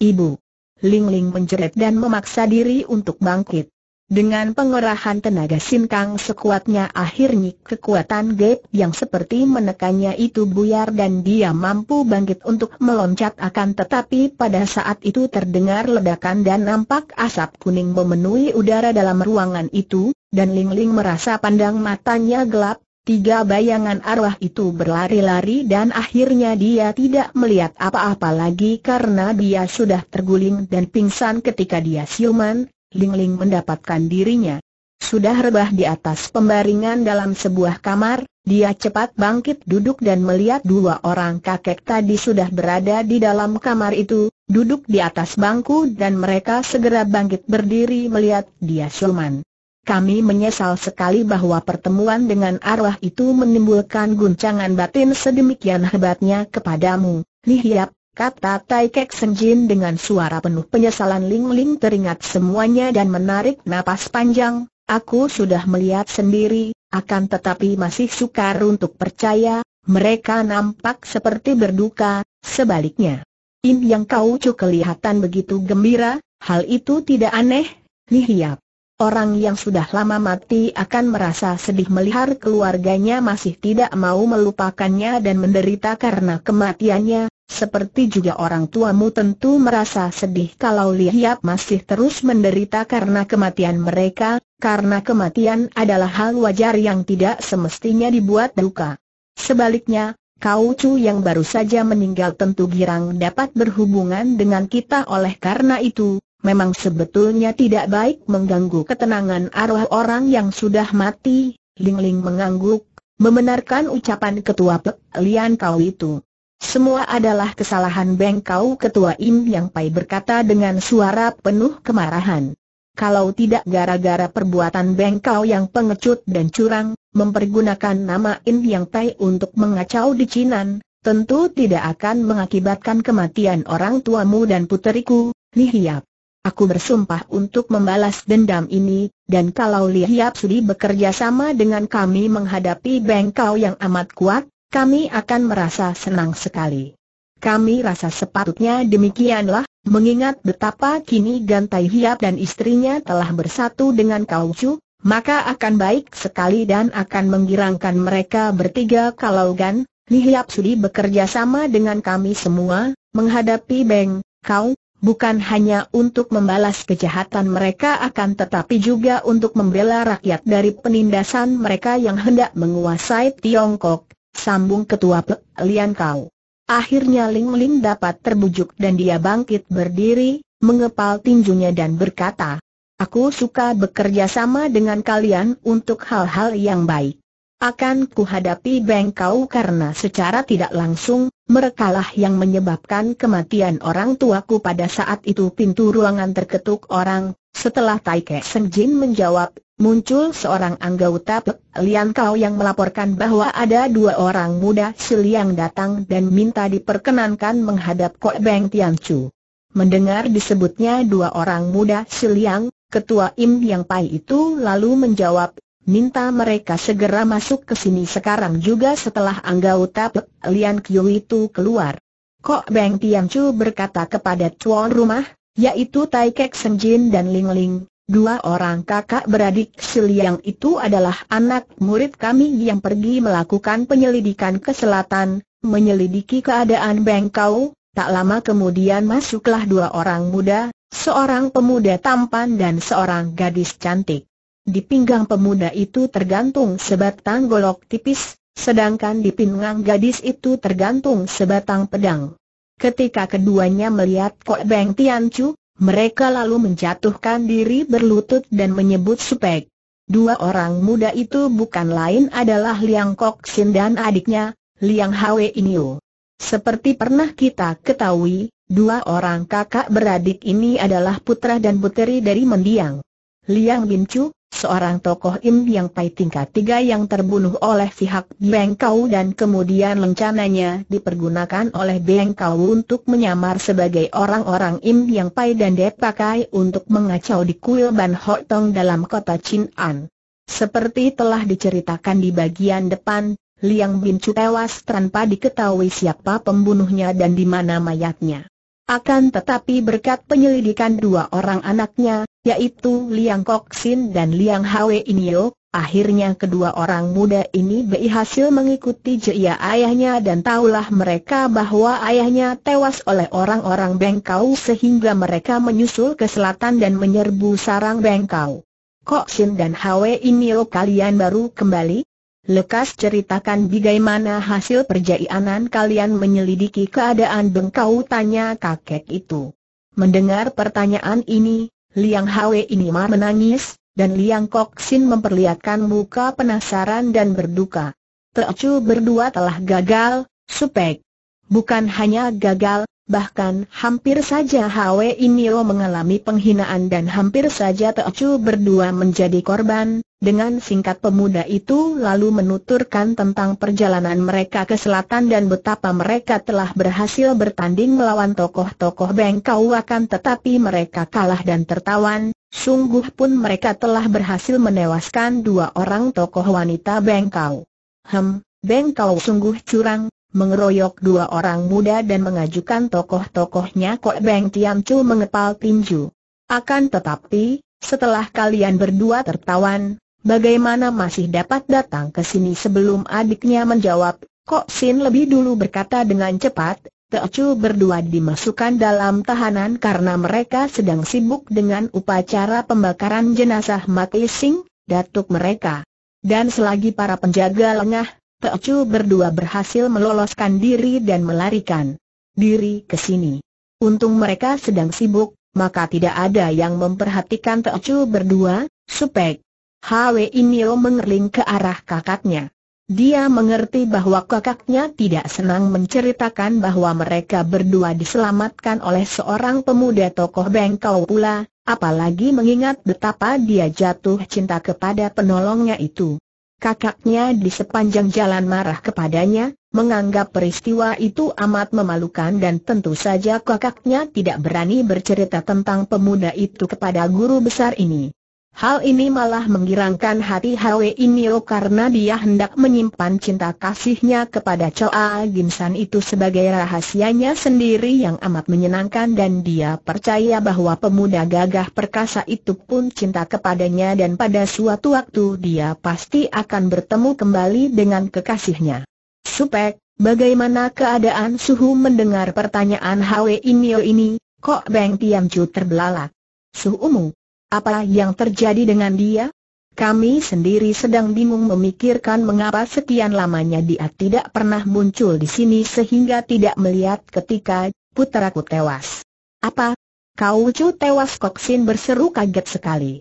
Ibu. Lingling menjerit dan memaksa diri untuk bangkit. Dengan pengerahan tenaga sinkang sekuatnya akhirnya kekuatan gap yang seperti menekannya itu buyar dan dia mampu bangkit untuk meloncat akan tetapi pada saat itu terdengar ledakan dan nampak asap kuning memenuhi udara dalam ruangan itu, dan Ling Ling merasa pandang matanya gelap, Tiga bayangan arwah itu berlari-lari dan akhirnya dia tidak melihat apa-apa lagi karena dia sudah terguling dan pingsan ketika dia siuman, Lingling Ling mendapatkan dirinya. Sudah rebah di atas pembaringan dalam sebuah kamar, dia cepat bangkit duduk dan melihat dua orang kakek tadi sudah berada di dalam kamar itu, duduk di atas bangku dan mereka segera bangkit berdiri melihat dia Sulman. Kami menyesal sekali bahwa pertemuan dengan arwah itu menimbulkan guncangan batin sedemikian hebatnya kepadamu, Lihiap, Kata Tai Kek Senjin dengan suara penuh penyesalan Ling Ling teringat semuanya dan menarik napas panjang, aku sudah melihat sendiri, akan tetapi masih sukar untuk percaya, mereka nampak seperti berduka, sebaliknya. In yang kau cu kelihatan begitu gembira, hal itu tidak aneh, nihiap. Orang yang sudah lama mati akan merasa sedih melihat keluarganya masih tidak mau melupakannya dan menderita karena kematiannya, seperti juga orang tuamu tentu merasa sedih kalau Lihiap masih terus menderita karena kematian mereka, karena kematian adalah hal wajar yang tidak semestinya dibuat duka. Sebaliknya, Kau Chu yang baru saja meninggal tentu girang dapat berhubungan dengan kita oleh karena itu, memang sebetulnya tidak baik mengganggu ketenangan arwah orang yang sudah mati, Ling Ling mengangguk, membenarkan ucapan ketua Pek Lian Kau itu. Semua adalah kesalahan Bengkau Ketua Im Yang Pai berkata dengan suara penuh kemarahan. Kalau tidak gara-gara perbuatan Bengkau yang pengecut dan curang, mempergunakan nama Im Yang Pai untuk mengacau di Cinan, tentu tidak akan mengakibatkan kematian orang tuamu dan puteriku, Lihiap. Aku bersumpah untuk membalas dendam ini, dan kalau Lihiap sudi bekerja sama dengan kami menghadapi Bengkau yang amat kuat, kami akan merasa senang sekali. Kami rasa sepatutnya demikianlah, mengingat betapa kini Gantai Hiap dan istrinya telah bersatu dengan Chu, maka akan baik sekali dan akan menggirangkan mereka bertiga kalau Gan, Hiap Sudi bekerja sama dengan kami semua, menghadapi Beng, Kau, bukan hanya untuk membalas kejahatan mereka akan tetapi juga untuk membela rakyat dari penindasan mereka yang hendak menguasai Tiongkok, sambung ketua Pe, Lian kau. Akhirnya Ling Ling dapat terbujuk dan dia bangkit berdiri, mengepal tinjunya dan berkata, Aku suka bekerja sama dengan kalian untuk hal-hal yang baik. Akan kuhadapi kau karena secara tidak langsung, merekalah yang menyebabkan kematian orang tuaku pada saat itu pintu ruangan terketuk orang. Setelah Tai Kek Jin menjawab Muncul seorang anggota Pek Lian Kau yang melaporkan bahwa ada dua orang muda siliang datang dan minta diperkenankan menghadap Kok Beng Tian Chu. Mendengar disebutnya dua orang muda siliang, ketua Im Yang Pai itu lalu menjawab, minta mereka segera masuk ke sini sekarang juga setelah anggota Pek Lian Kiu itu keluar. Kok Beng Tian Chu berkata kepada tuan rumah, yaitu Tai Kek Senjin dan Ling Ling, Dua orang kakak beradik Siliang itu adalah anak murid kami yang pergi melakukan penyelidikan ke selatan, menyelidiki keadaan Bengkau, Tak lama kemudian masuklah dua orang muda, seorang pemuda tampan dan seorang gadis cantik. Di pinggang pemuda itu tergantung sebatang golok tipis, sedangkan di pinggang gadis itu tergantung sebatang pedang. Ketika keduanya melihat Kok Beng Chu, mereka lalu menjatuhkan diri berlutut dan menyebut supek. Dua orang muda itu bukan lain adalah Liang Kok Sin dan adiknya, Liang Hwe Inyo. Seperti pernah kita ketahui, dua orang kakak beradik ini adalah putra dan puteri dari mendiang. Liang Chu, seorang tokoh Im yang Pai tingkat tiga yang terbunuh oleh pihak Beng Kau dan kemudian rencananya dipergunakan oleh Beng Kau untuk menyamar sebagai orang-orang Im yang Pai dan dipakai untuk mengacau di kuil Ban Hok Tong dalam kota Chin An. Seperti telah diceritakan di bagian depan, Liang Bin Chu tewas tanpa diketahui siapa pembunuhnya dan di mana mayatnya. Akan tetapi berkat penyelidikan dua orang anaknya, yaitu Liang Koksin dan Liang Hwe Inyo, akhirnya kedua orang muda ini berhasil mengikuti jeia ayahnya dan tahulah mereka bahwa ayahnya tewas oleh orang-orang Bengkau sehingga mereka menyusul ke selatan dan menyerbu sarang Bengkau. Koksin dan Hwe Inyo kalian baru kembali? Lekas ceritakan bagaimana hasil perjaianan kalian menyelidiki keadaan bengkau tanya kakek itu. Mendengar pertanyaan ini, Liang Hwe ini mah menangis, dan Liang Kok Sin memperlihatkan muka penasaran dan berduka. Teocu berdua telah gagal, supek. Bukan hanya gagal, bahkan hampir saja Hwe lo mengalami penghinaan dan hampir saja Teocu berdua menjadi korban, dengan singkat pemuda itu lalu menuturkan tentang perjalanan mereka ke selatan dan betapa mereka telah berhasil bertanding melawan tokoh-tokoh Bengkau akan tetapi mereka kalah dan tertawan, sungguh pun mereka telah berhasil menewaskan dua orang tokoh wanita Bengkau. Hem, Bengkau sungguh curang, mengeroyok dua orang muda dan mengajukan tokoh-tokohnya Kok Beng Tiam Chu mengepal tinju. Akan tetapi, setelah kalian berdua tertawan, bagaimana masih dapat datang ke sini sebelum adiknya menjawab, Kok Sin lebih dulu berkata dengan cepat, Teocu berdua dimasukkan dalam tahanan karena mereka sedang sibuk dengan upacara pembakaran jenazah mati Sing, datuk mereka. Dan selagi para penjaga lengah, Teocu berdua berhasil meloloskan diri dan melarikan diri ke sini. Untung mereka sedang sibuk, maka tidak ada yang memperhatikan Teocu berdua, Supek, Hwe Inio mengerling ke arah kakaknya. Dia mengerti bahwa kakaknya tidak senang menceritakan bahwa mereka berdua diselamatkan oleh seorang pemuda tokoh bengkau pula, apalagi mengingat betapa dia jatuh cinta kepada penolongnya itu. Kakaknya di sepanjang jalan marah kepadanya, menganggap peristiwa itu amat memalukan dan tentu saja kakaknya tidak berani bercerita tentang pemuda itu kepada guru besar ini. Hal ini malah menggirangkan hati Hwe Inio karena dia hendak menyimpan cinta kasihnya kepada Choa Gimsan itu sebagai rahasianya sendiri yang amat menyenangkan dan dia percaya bahwa pemuda gagah perkasa itu pun cinta kepadanya dan pada suatu waktu dia pasti akan bertemu kembali dengan kekasihnya. Supek, bagaimana keadaan Suhu mendengar pertanyaan Hwe Inio ini, kok Beng Chu terbelalak? Suhumu, apa yang terjadi dengan dia? Kami sendiri sedang bingung memikirkan mengapa sekian lamanya dia tidak pernah muncul di sini sehingga tidak melihat ketika puteraku tewas. Apa? Kau cu tewas Koksin berseru kaget sekali.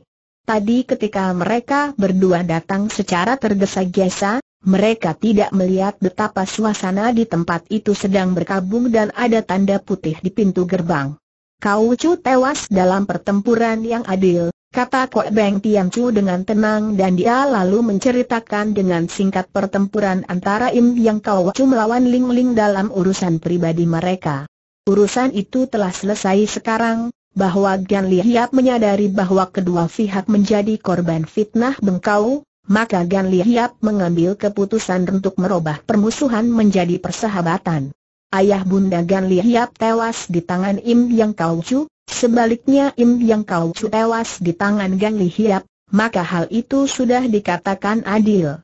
Tadi ketika mereka berdua datang secara tergesa-gesa, mereka tidak melihat betapa suasana di tempat itu sedang berkabung dan ada tanda putih di pintu gerbang. Kau Chu tewas dalam pertempuran yang adil, kata Kok Beng Tiam Chu dengan tenang dan dia lalu menceritakan dengan singkat pertempuran antara Im Yang Kau Chu melawan Ling Ling dalam urusan pribadi mereka. Urusan itu telah selesai sekarang, bahwa Gan Li Hiap menyadari bahwa kedua pihak menjadi korban fitnah bengkau, maka Gan Li Hiap mengambil keputusan untuk merubah permusuhan menjadi persahabatan ayah Bunda Gan tewas di tangan Im Yang Kau Chu, sebaliknya Im Yang Kau Chu tewas di tangan Gan maka hal itu sudah dikatakan adil.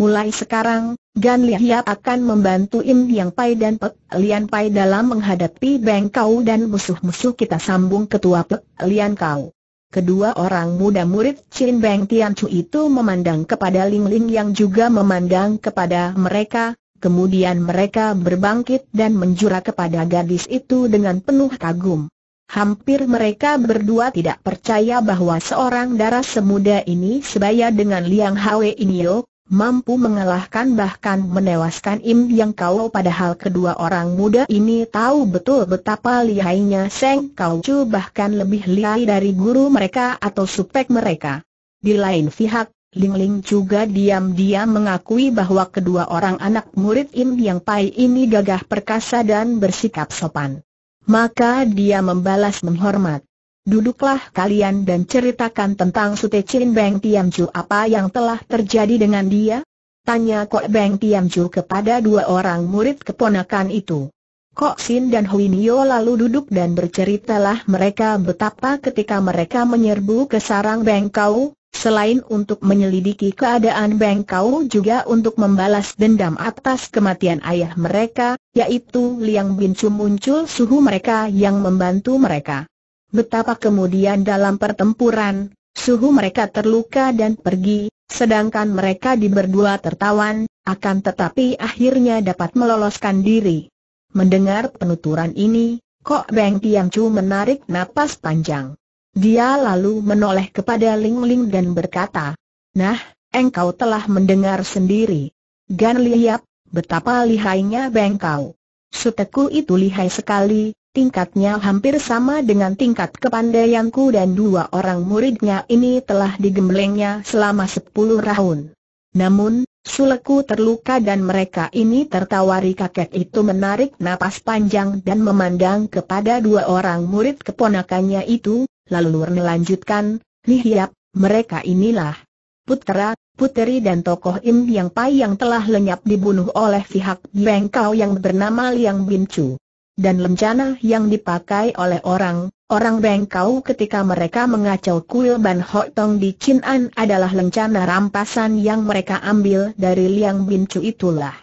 Mulai sekarang, Gan akan membantu Im Yang Pai dan Pek Lian Pai dalam menghadapi Beng Kau dan musuh-musuh kita sambung ketua Pek Lian Kau. Kedua orang muda murid Chin Beng Tian Chu itu memandang kepada Ling Ling yang juga memandang kepada mereka, Kemudian mereka berbangkit dan menjura kepada gadis itu dengan penuh kagum. Hampir mereka berdua tidak percaya bahwa seorang darah semuda ini sebaya dengan Liang Hwe Inyo, mampu mengalahkan bahkan menewaskan Im Yang Kau padahal kedua orang muda ini tahu betul betapa lihainya Seng Kau Chu bahkan lebih lihai dari guru mereka atau supek mereka. Di lain pihak, Ling Ling juga diam-diam mengakui bahwa kedua orang anak murid Im Yang Pai ini gagah perkasa dan bersikap sopan. Maka dia membalas menghormat. Duduklah kalian dan ceritakan tentang Sute Chin Beng Tiam Chu apa yang telah terjadi dengan dia? Tanya Kok Beng Tiam Chu kepada dua orang murid keponakan itu. Kok Sin dan Hui Nio lalu duduk dan berceritalah mereka betapa ketika mereka menyerbu ke sarang Kau. Selain untuk menyelidiki keadaan Bengkau, juga untuk membalas dendam atas kematian ayah mereka, yaitu Liang Bincu muncul suhu mereka yang membantu mereka. Betapa kemudian dalam pertempuran, suhu mereka terluka dan pergi, sedangkan mereka di berdua tertawan, akan tetapi akhirnya dapat meloloskan diri. Mendengar penuturan ini, Kok Beng Tiam Chu menarik napas panjang. Dia lalu menoleh kepada Ling Ling dan berkata, Nah, engkau telah mendengar sendiri. Gan Liap, betapa lihainya bengkau. Suteku itu lihai sekali, tingkatnya hampir sama dengan tingkat kepandaianku dan dua orang muridnya ini telah digemblengnya selama sepuluh tahun. Namun, Suleku terluka dan mereka ini tertawari kakek itu menarik napas panjang dan memandang kepada dua orang murid keponakannya itu, Lalu Nur melanjutkan, Lihiap, mereka inilah. Putera, puteri dan tokoh Im Yang Pai yang telah lenyap dibunuh oleh pihak Beng yang bernama Liang Bin Chu. Dan lencana yang dipakai oleh orang, orang Beng ketika mereka mengacau kuil Ban Hok Tong di Chin An adalah lencana rampasan yang mereka ambil dari Liang Bin Chu itulah.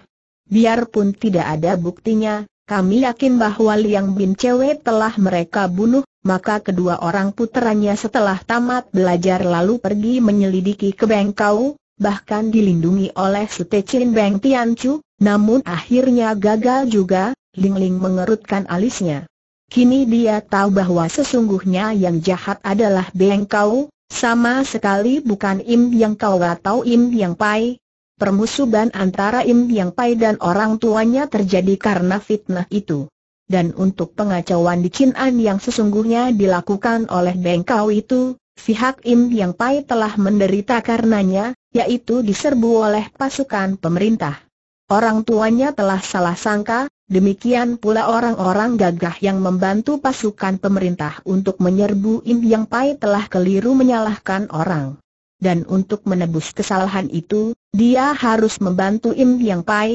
Biarpun tidak ada buktinya, kami yakin bahwa Liang Bin Cewe telah mereka bunuh, maka kedua orang puteranya setelah tamat belajar lalu pergi menyelidiki ke Bengkau, bahkan dilindungi oleh Chin Beng Chu, namun akhirnya gagal juga, Ling Ling mengerutkan alisnya. Kini dia tahu bahwa sesungguhnya yang jahat adalah Bengkau, sama sekali bukan Im Yang Kau atau Im Yang Pai, Permusuhan antara Im Yang Pai dan orang tuanya terjadi karena fitnah itu. Dan untuk pengacauan di An yang sesungguhnya dilakukan oleh Bengkau itu, pihak Im Yang Pai telah menderita karenanya, yaitu diserbu oleh pasukan pemerintah. Orang tuanya telah salah sangka, demikian pula orang-orang gagah yang membantu pasukan pemerintah untuk menyerbu Im Yang Pai telah keliru menyalahkan orang dan untuk menebus kesalahan itu, dia harus membantu Im Yang Pai.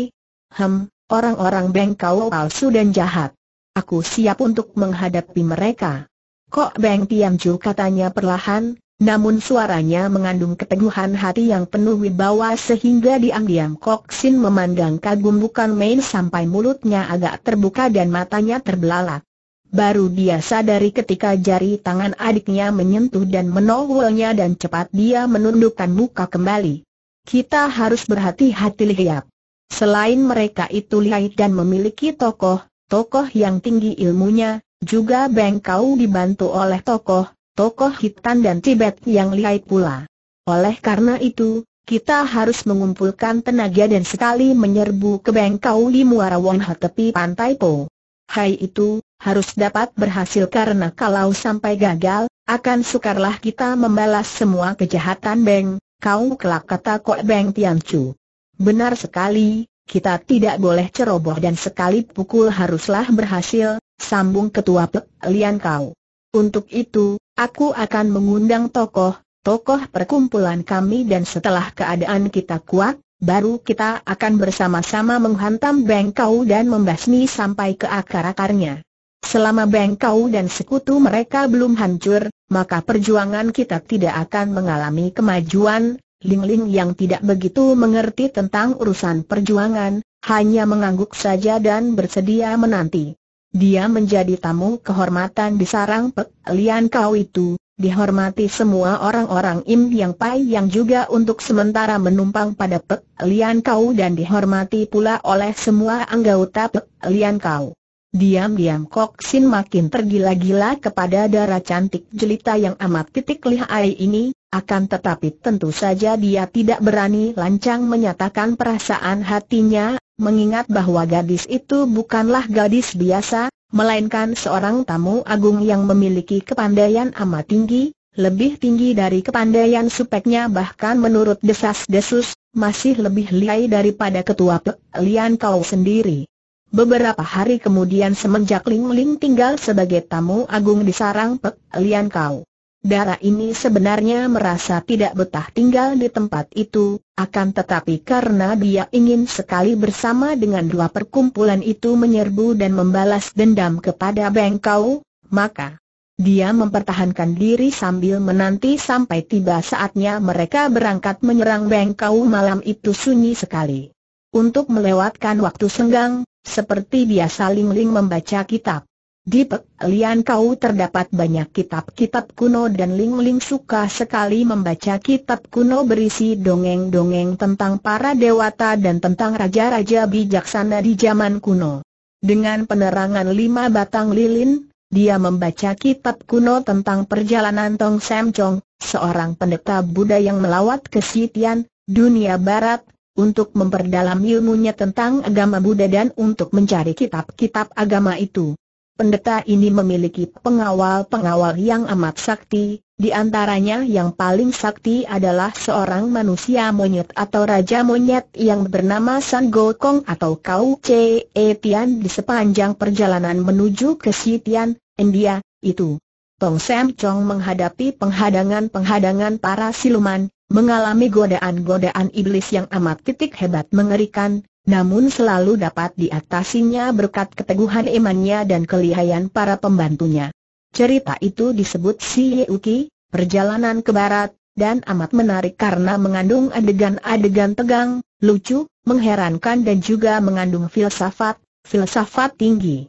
Hem, orang-orang bengkau palsu dan jahat. Aku siap untuk menghadapi mereka. Kok Beng Tianju katanya perlahan, namun suaranya mengandung keteguhan hati yang penuh wibawa sehingga diam-diam Kok Sin memandang kagum bukan main sampai mulutnya agak terbuka dan matanya terbelalak. Baru dia sadari ketika jari tangan adiknya menyentuh dan menolongnya dan cepat dia menundukkan muka kembali. Kita harus berhati-hati lihat. Selain mereka itu lihat dan memiliki tokoh, tokoh yang tinggi ilmunya, juga Bengkau dibantu oleh tokoh, tokoh hitam dan Tibet yang lihai pula. Oleh karena itu, kita harus mengumpulkan tenaga dan sekali menyerbu ke Bengkau di Muara Wonha tepi pantai Po. Hai itu, harus dapat berhasil karena kalau sampai gagal, akan sukarlah kita membalas semua kejahatan Beng, kau kelak kata Kok Beng Tianchu. Benar sekali, kita tidak boleh ceroboh dan sekali pukul haruslah berhasil, sambung ketua Pek Lian Kau. Untuk itu, aku akan mengundang tokoh, tokoh perkumpulan kami dan setelah keadaan kita kuat, baru kita akan bersama-sama menghantam Beng Kau dan membasmi sampai ke akar-akarnya. Selama Bengkau dan sekutu mereka belum hancur, maka perjuangan kita tidak akan mengalami kemajuan. Ling Ling yang tidak begitu mengerti tentang urusan perjuangan, hanya mengangguk saja dan bersedia menanti. Dia menjadi tamu kehormatan di sarang Pek Lian Kau itu, dihormati semua orang-orang Im Yang Pai yang juga untuk sementara menumpang pada Pek Lian Kau dan dihormati pula oleh semua anggota Pek Lian Kau. Diam-diam Kok Sin makin tergila-gila kepada darah cantik jelita yang amat titik lihai ini, akan tetapi tentu saja dia tidak berani lancang menyatakan perasaan hatinya, mengingat bahwa gadis itu bukanlah gadis biasa, melainkan seorang tamu agung yang memiliki kepandaian amat tinggi, lebih tinggi dari kepandaian supeknya bahkan menurut desas-desus, masih lebih lihai daripada ketua Lian Kau sendiri. Beberapa hari kemudian semenjak Ling Ling tinggal sebagai tamu agung di sarang Pek Lian Kau. Dara ini sebenarnya merasa tidak betah tinggal di tempat itu, akan tetapi karena dia ingin sekali bersama dengan dua perkumpulan itu menyerbu dan membalas dendam kepada Bengkau, maka dia mempertahankan diri sambil menanti sampai tiba saatnya mereka berangkat menyerang Bengkau malam itu sunyi sekali. Untuk melewatkan waktu senggang, seperti biasa Ling Ling membaca kitab. Di Pek Lian Kau terdapat banyak kitab-kitab kuno dan Ling Ling suka sekali membaca kitab kuno berisi dongeng-dongeng tentang para dewata dan tentang raja-raja bijaksana di zaman kuno. Dengan penerangan lima batang lilin, dia membaca kitab kuno tentang perjalanan Tong Sam Chong, seorang pendeta Buddha yang melawat ke Sitian, dunia barat, untuk memperdalam ilmunya tentang agama Buddha dan untuk mencari kitab-kitab agama itu. Pendeta ini memiliki pengawal-pengawal yang amat sakti, di antaranya yang paling sakti adalah seorang manusia monyet atau raja monyet yang bernama San Gokong atau Kau Ce Tian di sepanjang perjalanan menuju ke Sitian, India, itu. Tong Sam Chong menghadapi penghadangan-penghadangan para siluman, mengalami godaan-godaan iblis yang amat titik hebat mengerikan, namun selalu dapat diatasinya berkat keteguhan imannya dan kelihayan para pembantunya. Cerita itu disebut Si Yuki, Perjalanan ke Barat, dan amat menarik karena mengandung adegan-adegan tegang, lucu, mengherankan dan juga mengandung filsafat, filsafat tinggi.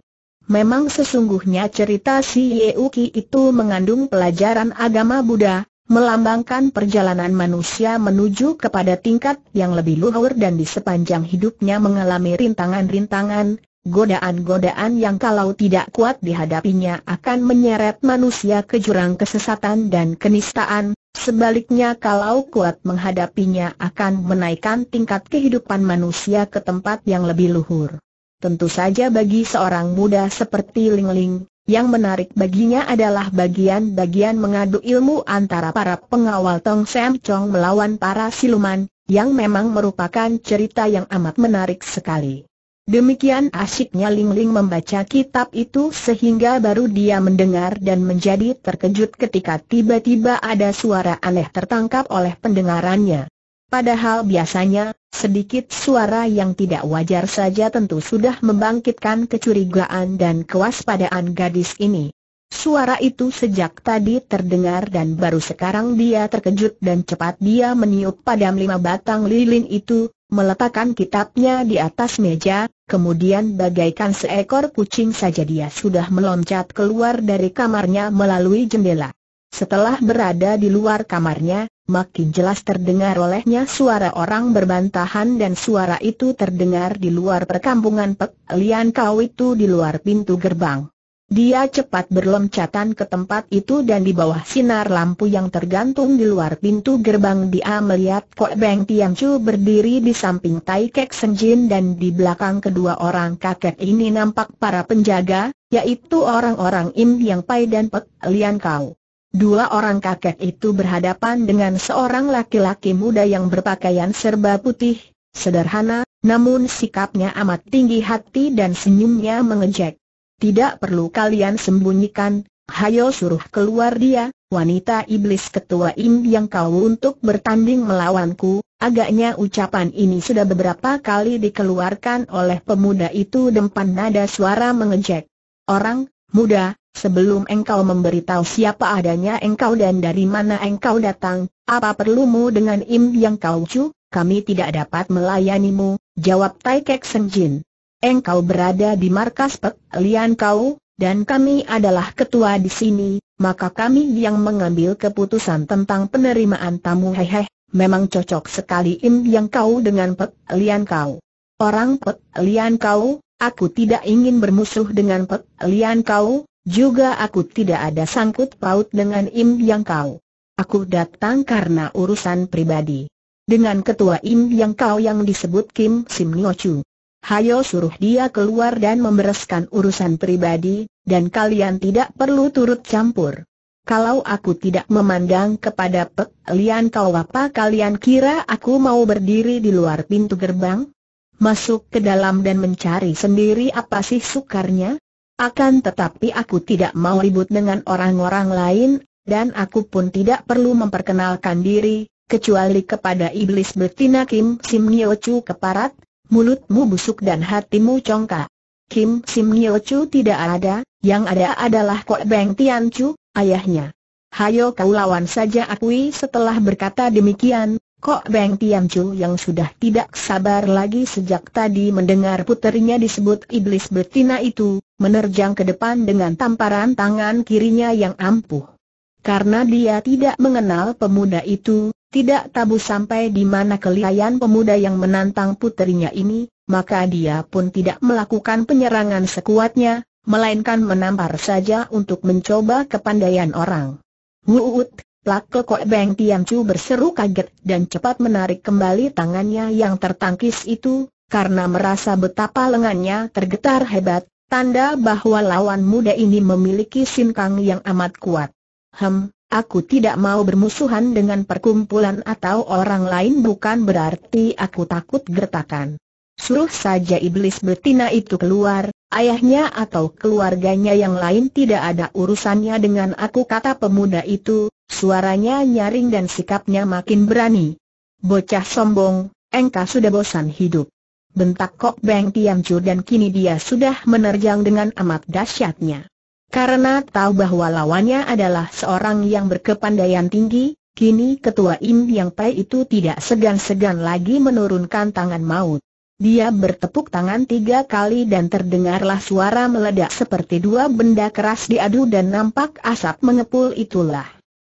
Memang sesungguhnya cerita Si Yuki itu mengandung pelajaran agama Buddha, melambangkan perjalanan manusia menuju kepada tingkat yang lebih luhur dan di sepanjang hidupnya mengalami rintangan-rintangan, godaan-godaan yang kalau tidak kuat dihadapinya akan menyeret manusia ke jurang kesesatan dan kenistaan, sebaliknya kalau kuat menghadapinya akan menaikkan tingkat kehidupan manusia ke tempat yang lebih luhur. Tentu saja bagi seorang muda seperti Lingling. Ling, yang menarik baginya adalah bagian-bagian mengadu ilmu antara para pengawal Tong Sam Chong melawan para siluman, yang memang merupakan cerita yang amat menarik sekali. Demikian asyiknya Ling Ling membaca kitab itu sehingga baru dia mendengar dan menjadi terkejut ketika tiba-tiba ada suara aneh tertangkap oleh pendengarannya. Padahal biasanya, sedikit suara yang tidak wajar saja tentu sudah membangkitkan kecurigaan dan kewaspadaan gadis ini. Suara itu sejak tadi terdengar dan baru sekarang dia terkejut dan cepat dia meniup padam lima batang lilin itu, meletakkan kitabnya di atas meja, kemudian bagaikan seekor kucing saja dia sudah meloncat keluar dari kamarnya melalui jendela. Setelah berada di luar kamarnya, makin jelas terdengar olehnya suara orang berbantahan dan suara itu terdengar di luar perkampungan Pek Lian Kau itu di luar pintu gerbang. Dia cepat berloncatan ke tempat itu dan di bawah sinar lampu yang tergantung di luar pintu gerbang dia melihat Kok Beng Tiam Chu berdiri di samping Tai Kek Senjin dan di belakang kedua orang kakek ini nampak para penjaga, yaitu orang-orang Im Yang Pai dan Pek Lian Kau. Dua orang kakek itu berhadapan dengan seorang laki-laki muda yang berpakaian serba putih, sederhana, namun sikapnya amat tinggi hati dan senyumnya mengejek. Tidak perlu kalian sembunyikan, hayo suruh keluar dia, wanita iblis ketua Im yang kau untuk bertanding melawanku, agaknya ucapan ini sudah beberapa kali dikeluarkan oleh pemuda itu dempan nada suara mengejek. Orang, Muda, sebelum engkau memberitahu siapa adanya engkau dan dari mana engkau datang, apa perlumu dengan Im yang kau cu? Kami tidak dapat melayanimu, jawab Tai Kek Senjin. Engkau berada di markas Pek Lian Kau, dan kami adalah ketua di sini, maka kami yang mengambil keputusan tentang penerimaan tamu hehe, memang cocok sekali Im yang kau dengan Pek Lian Kau. Orang Pek Lian Kau, Aku tidak ingin bermusuh dengan Pek Lian kau, juga aku tidak ada sangkut paut dengan Im Yang kau. Aku datang karena urusan pribadi. Dengan ketua Im Yang kau yang disebut Kim Sim Nio Chu. Hayo suruh dia keluar dan membereskan urusan pribadi, dan kalian tidak perlu turut campur. Kalau aku tidak memandang kepada Pek Lian kau apa kalian kira aku mau berdiri di luar pintu gerbang? masuk ke dalam dan mencari sendiri apa sih sukarnya? Akan tetapi aku tidak mau ribut dengan orang-orang lain, dan aku pun tidak perlu memperkenalkan diri, kecuali kepada iblis betina Kim Sim Chu keparat, mulutmu busuk dan hatimu congkak. Kim Sim Chu tidak ada, yang ada adalah Kok Beng Tian Chu, ayahnya. Hayo kau lawan saja akui setelah berkata demikian, Kok Beng Tiam Chu yang sudah tidak sabar lagi sejak tadi mendengar puterinya disebut iblis betina itu, menerjang ke depan dengan tamparan tangan kirinya yang ampuh. Karena dia tidak mengenal pemuda itu, tidak tabu sampai di mana kelihayan pemuda yang menantang puterinya ini, maka dia pun tidak melakukan penyerangan sekuatnya, melainkan menampar saja untuk mencoba kepandaian orang. Wuut, Plak kekok Beng Tian Chu berseru kaget dan cepat menarik kembali tangannya yang tertangkis itu, karena merasa betapa lengannya tergetar hebat, tanda bahwa lawan muda ini memiliki kang yang amat kuat. Hem, Aku tidak mau bermusuhan dengan perkumpulan atau orang lain bukan berarti aku takut gertakan. Suruh saja iblis betina itu keluar, ayahnya atau keluarganya yang lain tidak ada urusannya dengan aku kata pemuda itu, suaranya nyaring dan sikapnya makin berani. Bocah sombong, engkau sudah bosan hidup. Bentak Kok Beng Tiam dan kini dia sudah menerjang dengan amat dahsyatnya. Karena tahu bahwa lawannya adalah seorang yang berkepandaian tinggi, kini ketua Im Yang Pai itu tidak segan-segan lagi menurunkan tangan maut. Dia bertepuk tangan tiga kali dan terdengarlah suara meledak seperti dua benda keras diadu dan nampak asap mengepul itulah.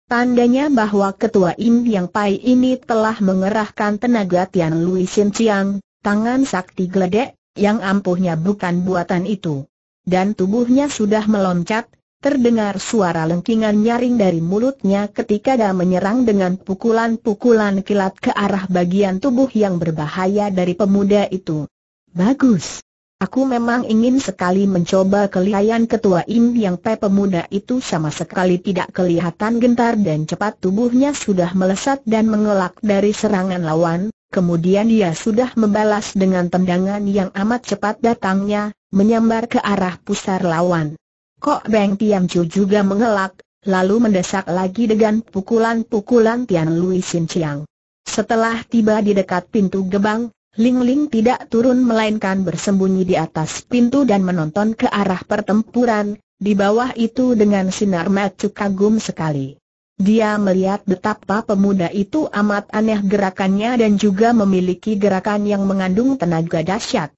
Tandanya bahwa ketua Im Yang Pai ini telah mengerahkan tenaga Tian Lui Sin Chiang, tangan sakti geledek, yang ampuhnya bukan buatan itu. Dan tubuhnya sudah meloncat, Terdengar suara lengkingan nyaring dari mulutnya ketika dia menyerang dengan pukulan-pukulan kilat ke arah bagian tubuh yang berbahaya dari pemuda itu. Bagus. Aku memang ingin sekali mencoba kelihayan ketua Im yang pe pemuda itu sama sekali tidak kelihatan gentar dan cepat tubuhnya sudah melesat dan mengelak dari serangan lawan, kemudian dia sudah membalas dengan tendangan yang amat cepat datangnya, menyambar ke arah pusar lawan. Kok Beng Tiam Chu juga mengelak, lalu mendesak lagi dengan pukulan-pukulan Tian Lui Sin Chiang. Setelah tiba di dekat pintu gebang, Ling Ling tidak turun melainkan bersembunyi di atas pintu dan menonton ke arah pertempuran, di bawah itu dengan sinar mata kagum sekali. Dia melihat betapa pemuda itu amat aneh gerakannya dan juga memiliki gerakan yang mengandung tenaga dahsyat.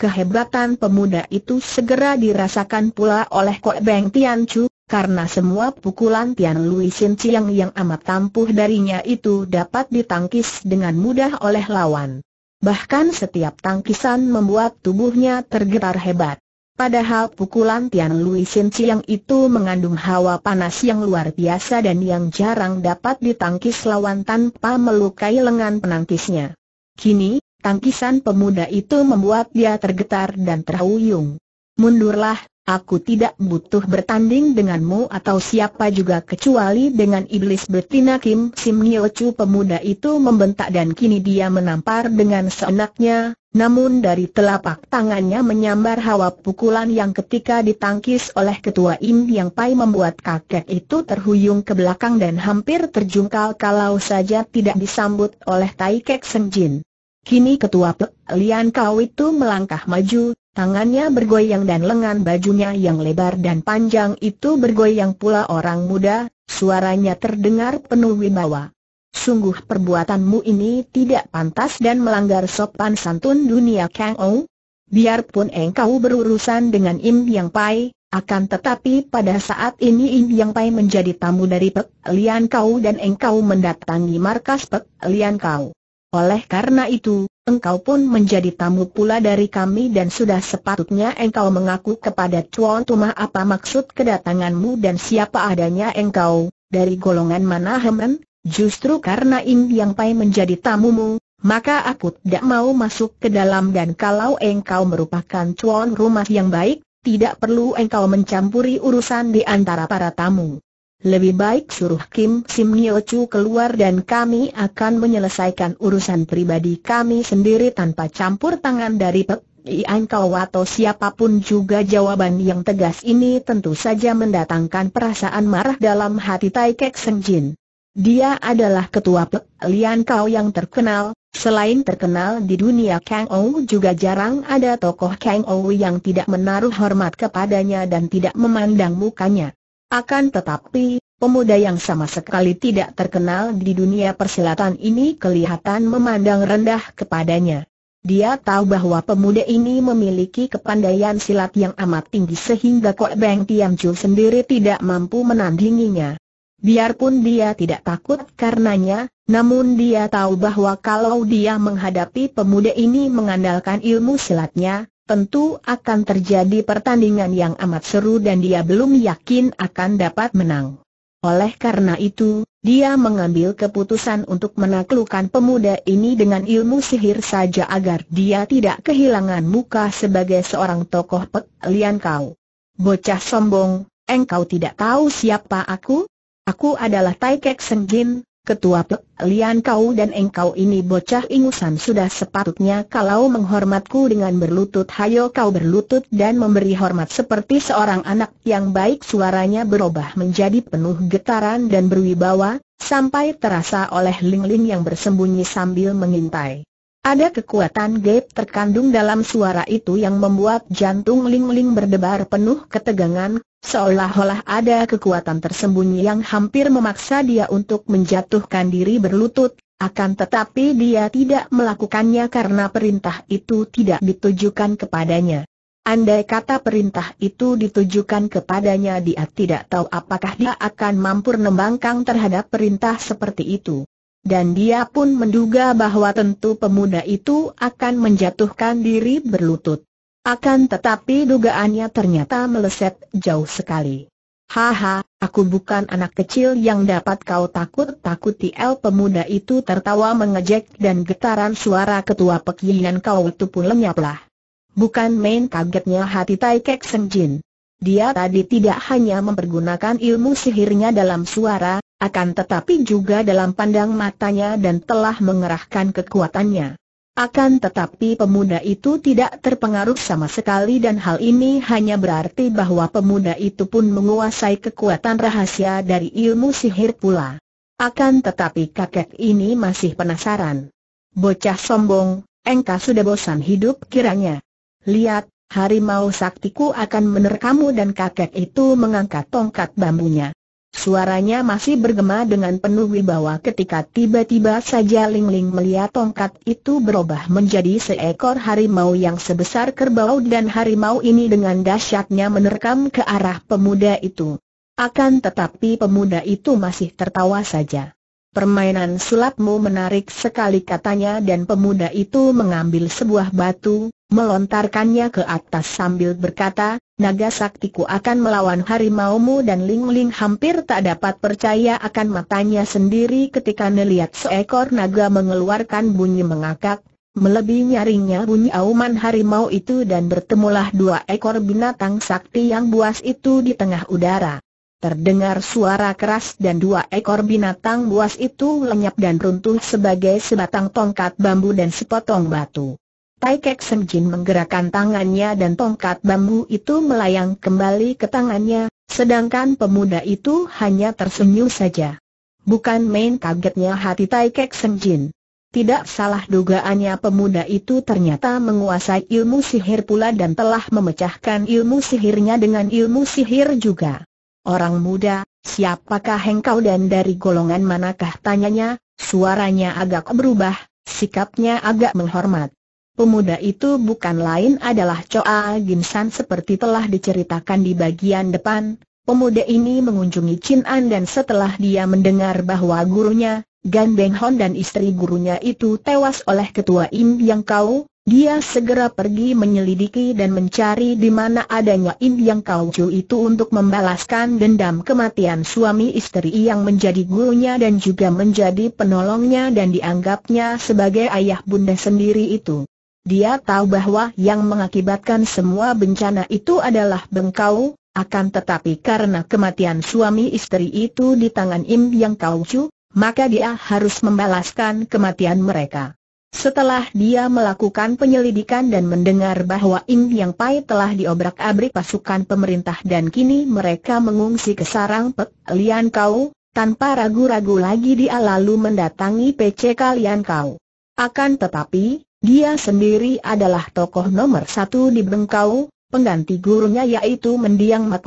Kehebatan pemuda itu segera dirasakan pula oleh Kok Beng Tian Chu, karena semua pukulan Tian Lui Sin Chiang yang amat tampuh darinya itu dapat ditangkis dengan mudah oleh lawan. Bahkan setiap tangkisan membuat tubuhnya tergetar hebat. Padahal pukulan Tian Lui Sin Chiang itu mengandung hawa panas yang luar biasa dan yang jarang dapat ditangkis lawan tanpa melukai lengan penangkisnya. Kini, Tangkisan pemuda itu membuat dia tergetar dan terhuyung. Mundurlah, aku tidak butuh bertanding denganmu atau siapa juga kecuali dengan iblis betina Kim Sim pemuda itu membentak dan kini dia menampar dengan seenaknya, namun dari telapak tangannya menyambar hawa pukulan yang ketika ditangkis oleh ketua Im Yang Pai membuat kakek itu terhuyung ke belakang dan hampir terjungkal kalau saja tidak disambut oleh Tai Kek Jin. Kini ketua Pek Lian Kau itu melangkah maju, tangannya bergoyang dan lengan bajunya yang lebar dan panjang itu bergoyang pula orang muda, suaranya terdengar penuh wibawa. Sungguh perbuatanmu ini tidak pantas dan melanggar sopan santun dunia Kang Ou. Biarpun engkau berurusan dengan Im Yang Pai, akan tetapi pada saat ini Im Yang Pai menjadi tamu dari Pek Lian Kau dan engkau mendatangi markas Pek Lian Kau. Oleh karena itu, engkau pun menjadi tamu pula dari kami dan sudah sepatutnya engkau mengaku kepada Tuan Tumah apa maksud kedatanganmu dan siapa adanya engkau, dari golongan mana Hemen, justru karena Ing Yang Pai menjadi tamumu, maka aku tidak mau masuk ke dalam dan kalau engkau merupakan tuan rumah yang baik, tidak perlu engkau mencampuri urusan di antara para tamu. Lebih baik suruh Kim Sim Nio Chu keluar dan kami akan menyelesaikan urusan pribadi kami sendiri tanpa campur tangan dari Pek Ian Kau atau siapapun juga jawaban yang tegas ini tentu saja mendatangkan perasaan marah dalam hati Tai Kek Seng Jin. Dia adalah ketua Pek Lian Kau yang terkenal, selain terkenal di dunia Kang Ou juga jarang ada tokoh Kang Ou yang tidak menaruh hormat kepadanya dan tidak memandang mukanya. Akan tetapi, pemuda yang sama sekali tidak terkenal di dunia persilatan ini kelihatan memandang rendah kepadanya. Dia tahu bahwa pemuda ini memiliki kepandaian silat yang amat tinggi sehingga Kok Beng Tiam Chu sendiri tidak mampu menandinginya. Biarpun dia tidak takut karenanya, namun dia tahu bahwa kalau dia menghadapi pemuda ini mengandalkan ilmu silatnya, tentu akan terjadi pertandingan yang amat seru dan dia belum yakin akan dapat menang. Oleh karena itu, dia mengambil keputusan untuk menaklukkan pemuda ini dengan ilmu sihir saja agar dia tidak kehilangan muka sebagai seorang tokoh Lian kau. Bocah sombong, engkau tidak tahu siapa aku? Aku adalah Tai Kek Ketua Pek Lian kau dan engkau ini bocah ingusan sudah sepatutnya kalau menghormatku dengan berlutut Hayo kau berlutut dan memberi hormat seperti seorang anak yang baik suaranya berubah menjadi penuh getaran dan berwibawa, sampai terasa oleh Ling-Ling yang bersembunyi sambil mengintai. Ada kekuatan gaib terkandung dalam suara itu yang membuat jantung Ling Ling berdebar penuh ketegangan, Seolah-olah ada kekuatan tersembunyi yang hampir memaksa dia untuk menjatuhkan diri berlutut, akan tetapi dia tidak melakukannya karena perintah itu tidak ditujukan kepadanya. Andai kata perintah itu ditujukan kepadanya dia tidak tahu apakah dia akan mampu nembangkang terhadap perintah seperti itu. Dan dia pun menduga bahwa tentu pemuda itu akan menjatuhkan diri berlutut. Akan tetapi dugaannya ternyata meleset jauh sekali. Haha, aku bukan anak kecil yang dapat kau takut-takuti El pemuda itu tertawa mengejek dan getaran suara ketua pekilian kau itu pun lenyaplah. Bukan main kagetnya hati Tai Kek Jin. Dia tadi tidak hanya mempergunakan ilmu sihirnya dalam suara, akan tetapi juga dalam pandang matanya dan telah mengerahkan kekuatannya. Akan tetapi pemuda itu tidak terpengaruh sama sekali dan hal ini hanya berarti bahwa pemuda itu pun menguasai kekuatan rahasia dari ilmu sihir pula. Akan tetapi kakek ini masih penasaran. Bocah sombong, engkau sudah bosan hidup kiranya. Lihat, harimau saktiku akan menerkamu dan kakek itu mengangkat tongkat bambunya. Suaranya masih bergema dengan penuh wibawa ketika tiba-tiba saja Ling Ling melihat tongkat itu berubah menjadi seekor harimau yang sebesar kerbau dan harimau ini dengan dahsyatnya menerkam ke arah pemuda itu. Akan tetapi pemuda itu masih tertawa saja. Permainan sulapmu menarik sekali katanya dan pemuda itu mengambil sebuah batu, melontarkannya ke atas sambil berkata, naga saktiku akan melawan harimaumu dan Ling Ling hampir tak dapat percaya akan matanya sendiri ketika melihat seekor naga mengeluarkan bunyi mengakak, melebihi nyaringnya bunyi auman harimau itu dan bertemulah dua ekor binatang sakti yang buas itu di tengah udara. Terdengar suara keras dan dua ekor binatang buas itu lenyap dan runtuh sebagai sebatang tongkat bambu dan sepotong batu. Tai Kek Sen Jin menggerakkan tangannya dan tongkat bambu itu melayang kembali ke tangannya, sedangkan pemuda itu hanya tersenyum saja. Bukan main kagetnya hati Tai Kek Sen Jin. Tidak salah dugaannya pemuda itu ternyata menguasai ilmu sihir pula dan telah memecahkan ilmu sihirnya dengan ilmu sihir juga. Orang muda, siapakah engkau dan dari golongan manakah tanyanya, suaranya agak berubah, sikapnya agak menghormat. Pemuda itu bukan lain adalah Choa Gimsan seperti telah diceritakan di bagian depan. Pemuda ini mengunjungi Chin An dan setelah dia mendengar bahwa gurunya, Gan Beng Hon dan istri gurunya itu tewas oleh ketua Im Yang Kau, dia segera pergi menyelidiki dan mencari di mana adanya Im Yang Kau Chu itu untuk membalaskan dendam kematian suami istri yang menjadi gurunya dan juga menjadi penolongnya dan dianggapnya sebagai ayah bunda sendiri itu. Dia tahu bahwa yang mengakibatkan semua bencana itu adalah Bengkau, akan tetapi karena kematian suami istri itu di tangan Im Yang Kau cu, maka dia harus membalaskan kematian mereka. Setelah dia melakukan penyelidikan dan mendengar bahwa Im Yang Pai telah diobrak-abrik pasukan pemerintah dan kini mereka mengungsi ke sarang Pek Lian Kau, tanpa ragu-ragu lagi dia lalu mendatangi PC Kalian Kau. Akan tetapi, dia sendiri adalah tokoh nomor satu di Bengkau, pengganti gurunya yaitu mendiang Mak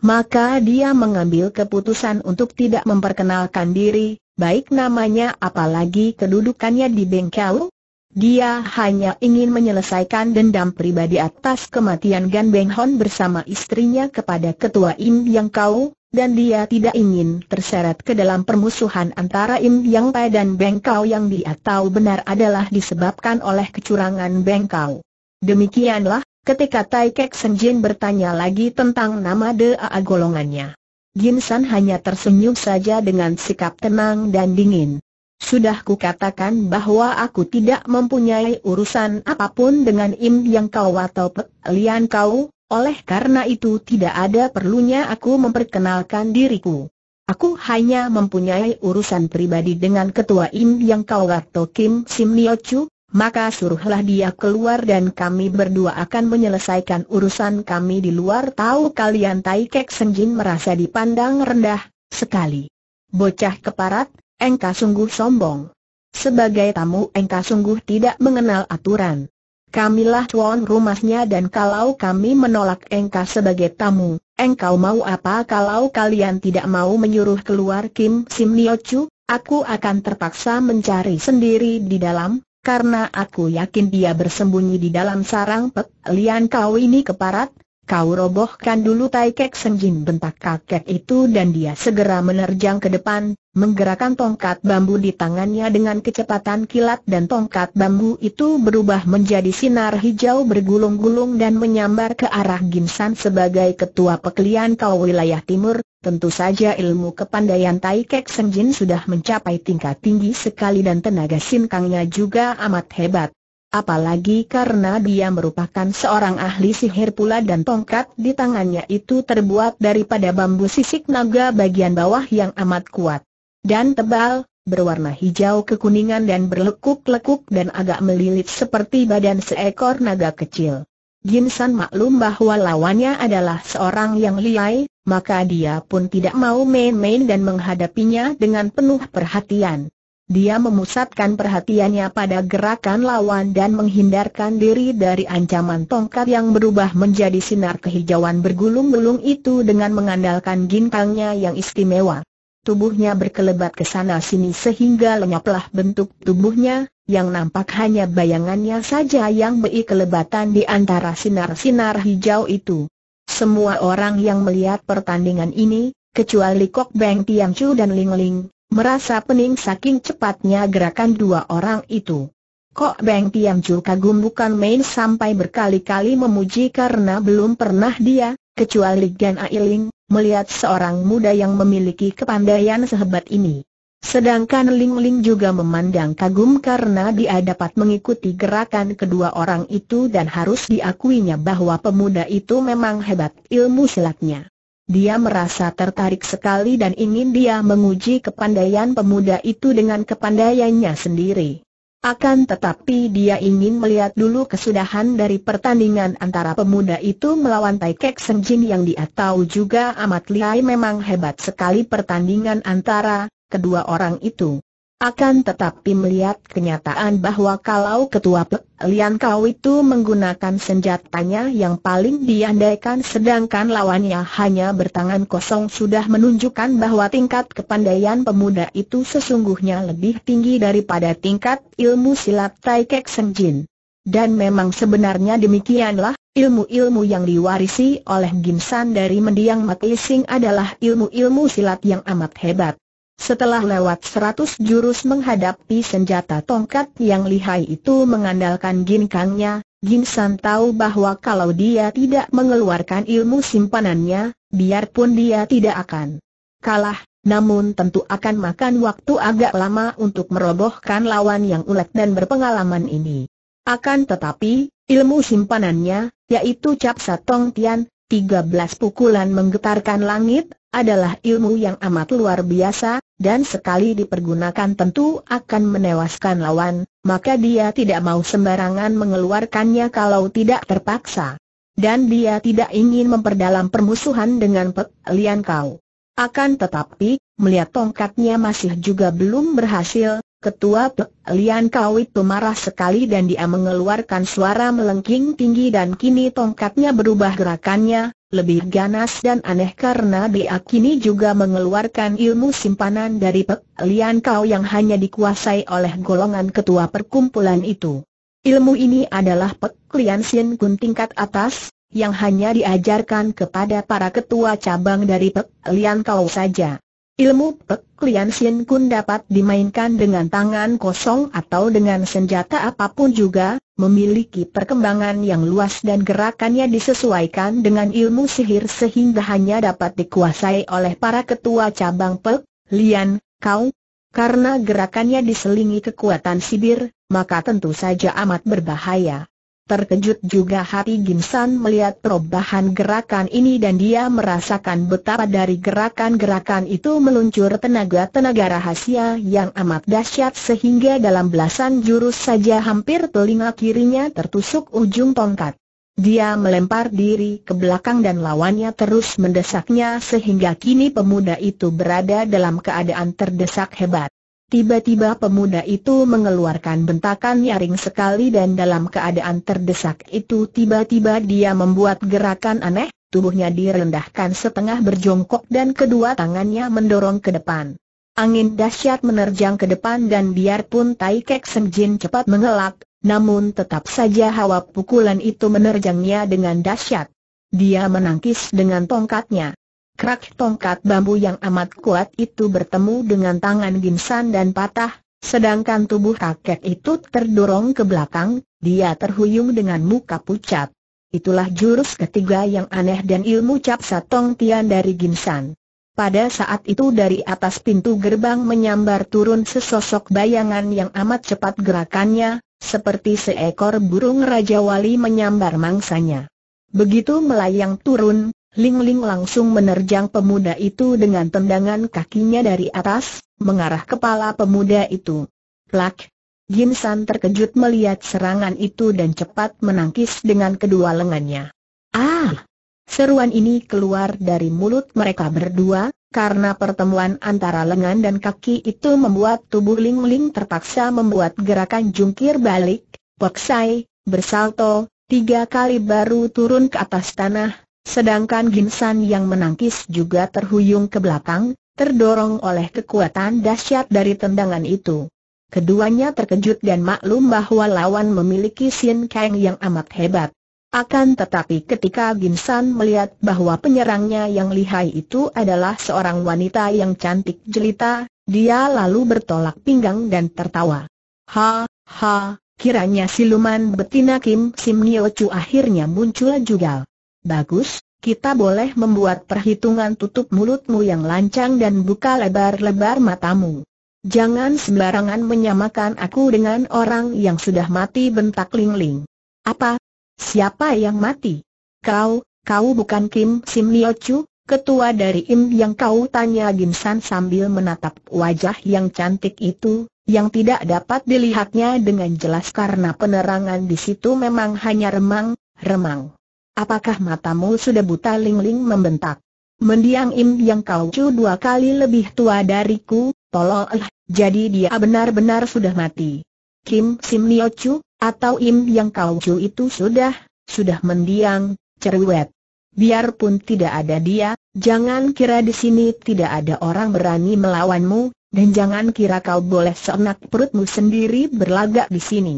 Maka dia mengambil keputusan untuk tidak memperkenalkan diri, baik namanya apalagi kedudukannya di Bengkau. Dia hanya ingin menyelesaikan dendam pribadi atas kematian Gan Beng Hon bersama istrinya kepada ketua Im Yang Kau, dan dia tidak ingin terseret ke dalam permusuhan antara Im Yang Pai dan Beng yang dia tahu benar adalah disebabkan oleh kecurangan Bengkau. Demikianlah, ketika Tai Kek Senjin bertanya lagi tentang nama dea golongannya. Ginsan hanya tersenyum saja dengan sikap tenang dan dingin. Sudah kukatakan bahwa aku tidak mempunyai urusan apapun dengan Im Yang Kau atau Pek Lian Kau, oleh karena itu tidak ada perlunya aku memperkenalkan diriku. Aku hanya mempunyai urusan pribadi dengan ketua Im yang Wato Kim Sim Nio Chu, maka suruhlah dia keluar dan kami berdua akan menyelesaikan urusan kami di luar tahu kalian Tai Kek Senjin merasa dipandang rendah, sekali. Bocah keparat, engkau sungguh sombong. Sebagai tamu engkau sungguh tidak mengenal aturan. Kamilah tuan rumahnya dan kalau kami menolak engkau sebagai tamu, engkau mau apa kalau kalian tidak mau menyuruh keluar Kim Sim Niochu, aku akan terpaksa mencari sendiri di dalam, karena aku yakin dia bersembunyi di dalam sarang pek. Lian kau ini keparat, Kau robohkan dulu Tai Kek Senjin bentak kakek itu dan dia segera menerjang ke depan, menggerakkan tongkat bambu di tangannya dengan kecepatan kilat dan tongkat bambu itu berubah menjadi sinar hijau bergulung-gulung dan menyambar ke arah Ginsan sebagai ketua pekelian kau wilayah timur, tentu saja ilmu kepandaian Tai Kek Senjin sudah mencapai tingkat tinggi sekali dan tenaga sinkangnya juga amat hebat. Apalagi karena dia merupakan seorang ahli sihir pula dan tongkat di tangannya itu terbuat daripada bambu sisik naga bagian bawah yang amat kuat. Dan tebal, berwarna hijau kekuningan dan berlekuk-lekuk dan agak melilit seperti badan seekor naga kecil. Ginsan maklum bahwa lawannya adalah seorang yang liai, maka dia pun tidak mau main-main dan menghadapinya dengan penuh perhatian. Dia memusatkan perhatiannya pada gerakan lawan dan menghindarkan diri dari ancaman tongkat yang berubah menjadi sinar kehijauan bergulung-gulung itu dengan mengandalkan ginkangnya yang istimewa. Tubuhnya berkelebat ke sana sini sehingga lenyaplah bentuk tubuhnya, yang nampak hanya bayangannya saja yang beri kelebatan di antara sinar-sinar hijau itu. Semua orang yang melihat pertandingan ini, kecuali Kok Beng Tiang Chu dan Ling Ling, Merasa pening saking cepatnya gerakan dua orang itu. Kok Beng Tiam Chu kagum bukan main sampai berkali-kali memuji karena belum pernah dia, kecuali Gan Ailing, melihat seorang muda yang memiliki kepandaian sehebat ini. Sedangkan Ling Ling juga memandang kagum karena dia dapat mengikuti gerakan kedua orang itu dan harus diakuinya bahwa pemuda itu memang hebat ilmu silatnya. Dia merasa tertarik sekali dan ingin dia menguji kepandaian pemuda itu dengan kepandaiannya sendiri. Akan tetapi dia ingin melihat dulu kesudahan dari pertandingan antara pemuda itu melawan Tai Kek Jin yang dia tahu juga amat lihai memang hebat sekali pertandingan antara kedua orang itu. Akan tetapi melihat kenyataan bahwa kalau ketua Pek Lian Kau itu menggunakan senjatanya yang paling diandaikan sedangkan lawannya hanya bertangan kosong sudah menunjukkan bahwa tingkat kepandaian pemuda itu sesungguhnya lebih tinggi daripada tingkat ilmu silat Tai Kek Seng Jin. Dan memang sebenarnya demikianlah, ilmu-ilmu yang diwarisi oleh San dari mendiang Mat Ising adalah ilmu-ilmu silat yang amat hebat. Setelah lewat seratus jurus menghadapi senjata tongkat yang lihai itu mengandalkan ginkangnya, San tahu bahwa kalau dia tidak mengeluarkan ilmu simpanannya, biarpun dia tidak akan kalah, namun tentu akan makan waktu agak lama untuk merobohkan lawan yang ulet dan berpengalaman ini. Akan tetapi, ilmu simpanannya, yaitu Cap Satong Tian, 13 pukulan menggetarkan langit, adalah ilmu yang amat luar biasa, dan sekali dipergunakan tentu akan menewaskan lawan, maka dia tidak mau sembarangan mengeluarkannya kalau tidak terpaksa. Dan dia tidak ingin memperdalam permusuhan dengan Pek Lian Kau. Akan tetapi, melihat tongkatnya masih juga belum berhasil, ketua Pek Lian Kau itu marah sekali dan dia mengeluarkan suara melengking tinggi dan kini tongkatnya berubah gerakannya, lebih ganas dan aneh karena dia kini juga mengeluarkan ilmu simpanan dari Pek Lian Kau yang hanya dikuasai oleh golongan ketua perkumpulan itu. Ilmu ini adalah Pek Lian Sin Kun tingkat atas, yang hanya diajarkan kepada para ketua cabang dari Pek Lian Kau saja. Ilmu Pek Lian Sien Kun dapat dimainkan dengan tangan kosong atau dengan senjata apapun juga, memiliki perkembangan yang luas dan gerakannya disesuaikan dengan ilmu sihir sehingga hanya dapat dikuasai oleh para ketua cabang Pek Lian, Kau. Karena gerakannya diselingi kekuatan sibir, maka tentu saja amat berbahaya. Terkejut juga hati Gimsan melihat perubahan gerakan ini dan dia merasakan betapa dari gerakan-gerakan itu meluncur tenaga-tenaga rahasia yang amat dahsyat sehingga dalam belasan jurus saja hampir telinga kirinya tertusuk ujung tongkat. Dia melempar diri ke belakang dan lawannya terus mendesaknya sehingga kini pemuda itu berada dalam keadaan terdesak hebat. Tiba-tiba pemuda itu mengeluarkan bentakan nyaring sekali dan dalam keadaan terdesak itu tiba-tiba dia membuat gerakan aneh, tubuhnya direndahkan setengah berjongkok dan kedua tangannya mendorong ke depan. Angin dahsyat menerjang ke depan dan biarpun Tai Kek Jin cepat mengelak, namun tetap saja hawa pukulan itu menerjangnya dengan dahsyat. Dia menangkis dengan tongkatnya. Krak tongkat bambu yang amat kuat itu bertemu dengan tangan Ginsan dan patah, sedangkan tubuh kakek itu terdorong ke belakang, dia terhuyung dengan muka pucat. Itulah jurus ketiga yang aneh dan ilmu cap satong tian dari Ginsan. Pada saat itu dari atas pintu gerbang menyambar turun sesosok bayangan yang amat cepat gerakannya, seperti seekor burung Raja Wali menyambar mangsanya. Begitu melayang turun, Ling Ling langsung menerjang pemuda itu dengan tendangan kakinya dari atas, mengarah kepala pemuda itu. Plak! Jin San terkejut melihat serangan itu dan cepat menangkis dengan kedua lengannya. Ah! Seruan ini keluar dari mulut mereka berdua, karena pertemuan antara lengan dan kaki itu membuat tubuh Ling Ling terpaksa membuat gerakan jungkir balik, poksai, bersalto, tiga kali baru turun ke atas tanah, Sedangkan Ginsan yang menangkis juga terhuyung ke belakang, terdorong oleh kekuatan dahsyat dari tendangan itu. Keduanya terkejut dan maklum bahwa lawan memiliki Sin Kang yang amat hebat. Akan tetapi ketika Ginsan melihat bahwa penyerangnya yang lihai itu adalah seorang wanita yang cantik jelita, dia lalu bertolak pinggang dan tertawa. Ha, ha, kiranya siluman betina Kim Sim Nio Chu akhirnya muncul juga. Bagus, kita boleh membuat perhitungan tutup mulutmu yang lancang dan buka lebar-lebar matamu. Jangan sembarangan menyamakan aku dengan orang yang sudah mati bentak Ling Ling. Apa? Siapa yang mati? Kau, kau bukan Kim Sim Nio Chu, ketua dari Im yang kau tanya Gim San sambil menatap wajah yang cantik itu, yang tidak dapat dilihatnya dengan jelas karena penerangan di situ memang hanya remang, remang. Apakah matamu sudah buta Ling Ling membentak? Mendiang Im yang kau cu dua kali lebih tua dariku, tolol eh, jadi dia benar-benar sudah mati. Kim Sim Nio Chu, atau Im yang kau cu itu sudah, sudah mendiang, cerewet. Biarpun tidak ada dia, jangan kira di sini tidak ada orang berani melawanmu, dan jangan kira kau boleh seenak perutmu sendiri berlagak di sini.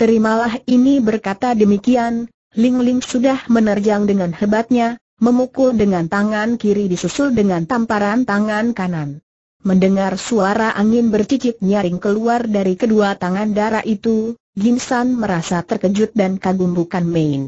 Terimalah ini berkata demikian, Ling Ling sudah menerjang dengan hebatnya, memukul dengan tangan kiri disusul dengan tamparan tangan kanan. Mendengar suara angin bercicit nyaring keluar dari kedua tangan darah itu, Ginsan merasa terkejut dan kagum bukan main.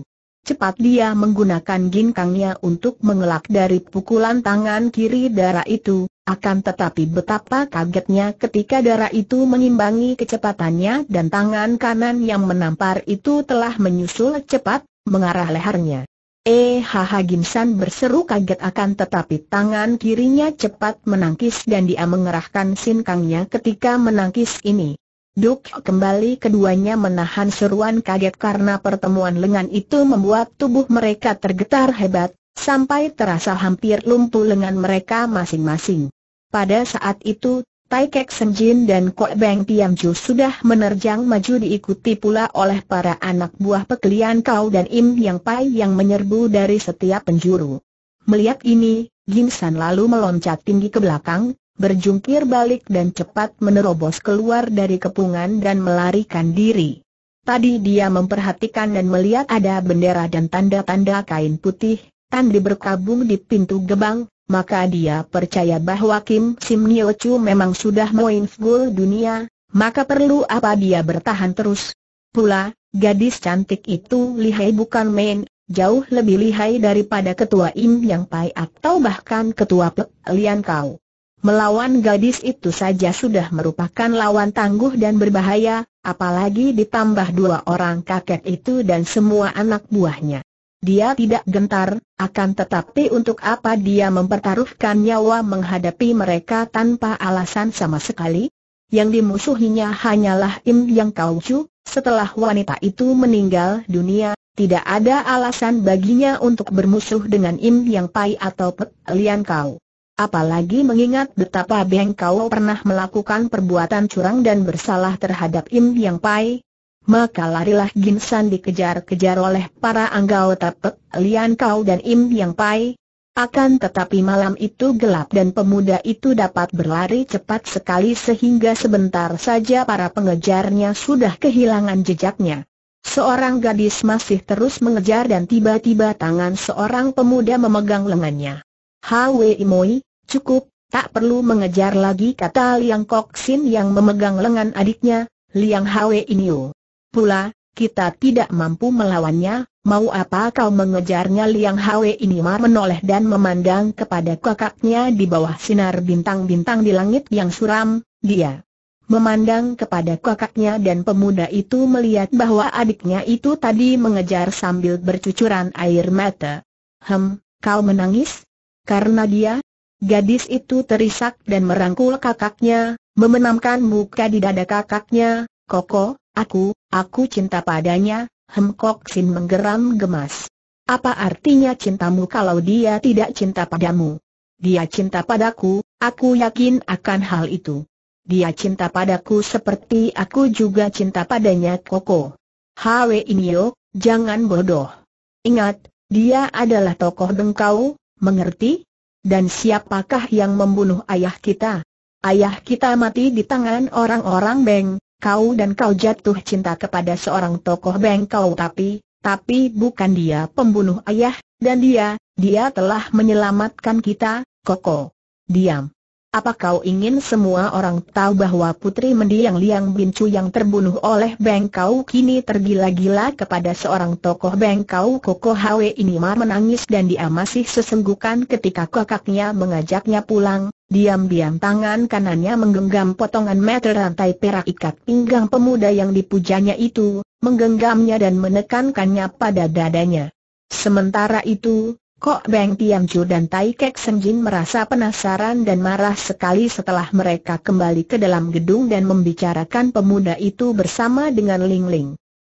Cepat dia menggunakan ginkangnya untuk mengelak dari pukulan tangan kiri darah itu, akan tetapi betapa kagetnya ketika darah itu mengimbangi kecepatannya dan tangan kanan yang menampar itu telah menyusul cepat, mengarah lehernya. Eh haha Gimsan berseru kaget akan tetapi tangan kirinya cepat menangkis dan dia mengerahkan sinkangnya ketika menangkis ini. Duk kembali keduanya menahan seruan kaget karena pertemuan lengan itu membuat tubuh mereka tergetar hebat, sampai terasa hampir lumpuh lengan mereka masing-masing. Pada saat itu, Tai Kek Senjin dan Kok Beng Tiam Ju sudah menerjang maju diikuti pula oleh para anak buah pekelian Kau dan Im Yang Pai yang menyerbu dari setiap penjuru. Melihat ini, Jin San lalu meloncat tinggi ke belakang, berjungkir balik dan cepat menerobos keluar dari kepungan dan melarikan diri. Tadi dia memperhatikan dan melihat ada bendera dan tanda-tanda kain putih, tanda berkabung di pintu gebang, maka dia percaya bahwa Kim Sim Nio Chu memang sudah gol dunia, maka perlu apa dia bertahan terus. Pula, gadis cantik itu lihai bukan main, jauh lebih lihai daripada ketua Im Yang Pai atau bahkan ketua Pek Lian Kau. Melawan gadis itu saja sudah merupakan lawan tangguh dan berbahaya, apalagi ditambah dua orang kakek itu dan semua anak buahnya. Dia tidak gentar, akan tetapi untuk apa dia mempertaruhkan nyawa menghadapi mereka tanpa alasan sama sekali? Yang dimusuhinya hanyalah Im Yang Kauju. setelah wanita itu meninggal dunia, tidak ada alasan baginya untuk bermusuh dengan Im Yang Pai atau Pek Lian Kau. Apalagi mengingat betapa Beng Kau pernah melakukan perbuatan curang dan bersalah terhadap Im Yang Pai, maka larilah Ginsan dikejar-kejar oleh para anggota Pek Lian Kau dan Im Yang Pai. Akan tetapi malam itu gelap dan pemuda itu dapat berlari cepat sekali sehingga sebentar saja para pengejarnya sudah kehilangan jejaknya. Seorang gadis masih terus mengejar dan tiba-tiba tangan seorang pemuda memegang lengannya. Hwe Imoi, cukup, tak perlu mengejar lagi kata Liang Sin yang memegang lengan adiknya, Liang Hwe Inio pula, kita tidak mampu melawannya, mau apa kau mengejarnya Liang Hwe ini mar menoleh dan memandang kepada kakaknya di bawah sinar bintang-bintang di langit yang suram, dia memandang kepada kakaknya dan pemuda itu melihat bahwa adiknya itu tadi mengejar sambil bercucuran air mata. Hem, kau menangis? Karena dia? Gadis itu terisak dan merangkul kakaknya, memenamkan muka di dada kakaknya, Koko, Aku, aku cinta padanya, Hemkok Sin menggeram gemas. Apa artinya cintamu kalau dia tidak cinta padamu? Dia cinta padaku, aku yakin akan hal itu. Dia cinta padaku seperti aku juga cinta padanya Koko. Hwe Inyo, jangan bodoh. Ingat, dia adalah tokoh dengkau, mengerti? Dan siapakah yang membunuh ayah kita? Ayah kita mati di tangan orang-orang Beng, kau dan kau jatuh cinta kepada seorang tokoh bengkau tapi, tapi bukan dia pembunuh ayah, dan dia, dia telah menyelamatkan kita, Koko. Diam. Apa kau ingin semua orang tahu bahwa putri mendiang Liang Bincu yang terbunuh oleh Bengkau kini tergila-gila kepada seorang tokoh Bengkau Koko Hwe ini mar menangis dan dia masih sesenggukan ketika kakaknya mengajaknya pulang, Diam-diam tangan kanannya menggenggam potongan meter rantai perak ikat pinggang pemuda yang dipujanya itu, menggenggamnya dan menekankannya pada dadanya. Sementara itu, Kok Beng Tiamcu dan Tai Kek Senjin merasa penasaran dan marah sekali setelah mereka kembali ke dalam gedung dan membicarakan pemuda itu bersama dengan Ling Ling.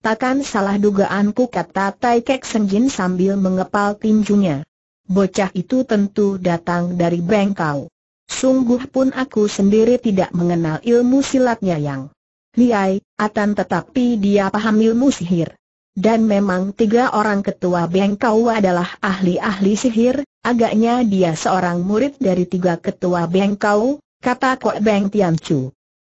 Takkan salah dugaanku kata Tai Kek Senjin sambil mengepal tinjunya. Bocah itu tentu datang dari Bengkau. Sungguh pun aku sendiri tidak mengenal ilmu silatnya yang liai, atan tetapi dia paham ilmu sihir. Dan memang tiga orang ketua Bengkau adalah ahli-ahli sihir, agaknya dia seorang murid dari tiga ketua Bengkau, kata Kok Beng Chu.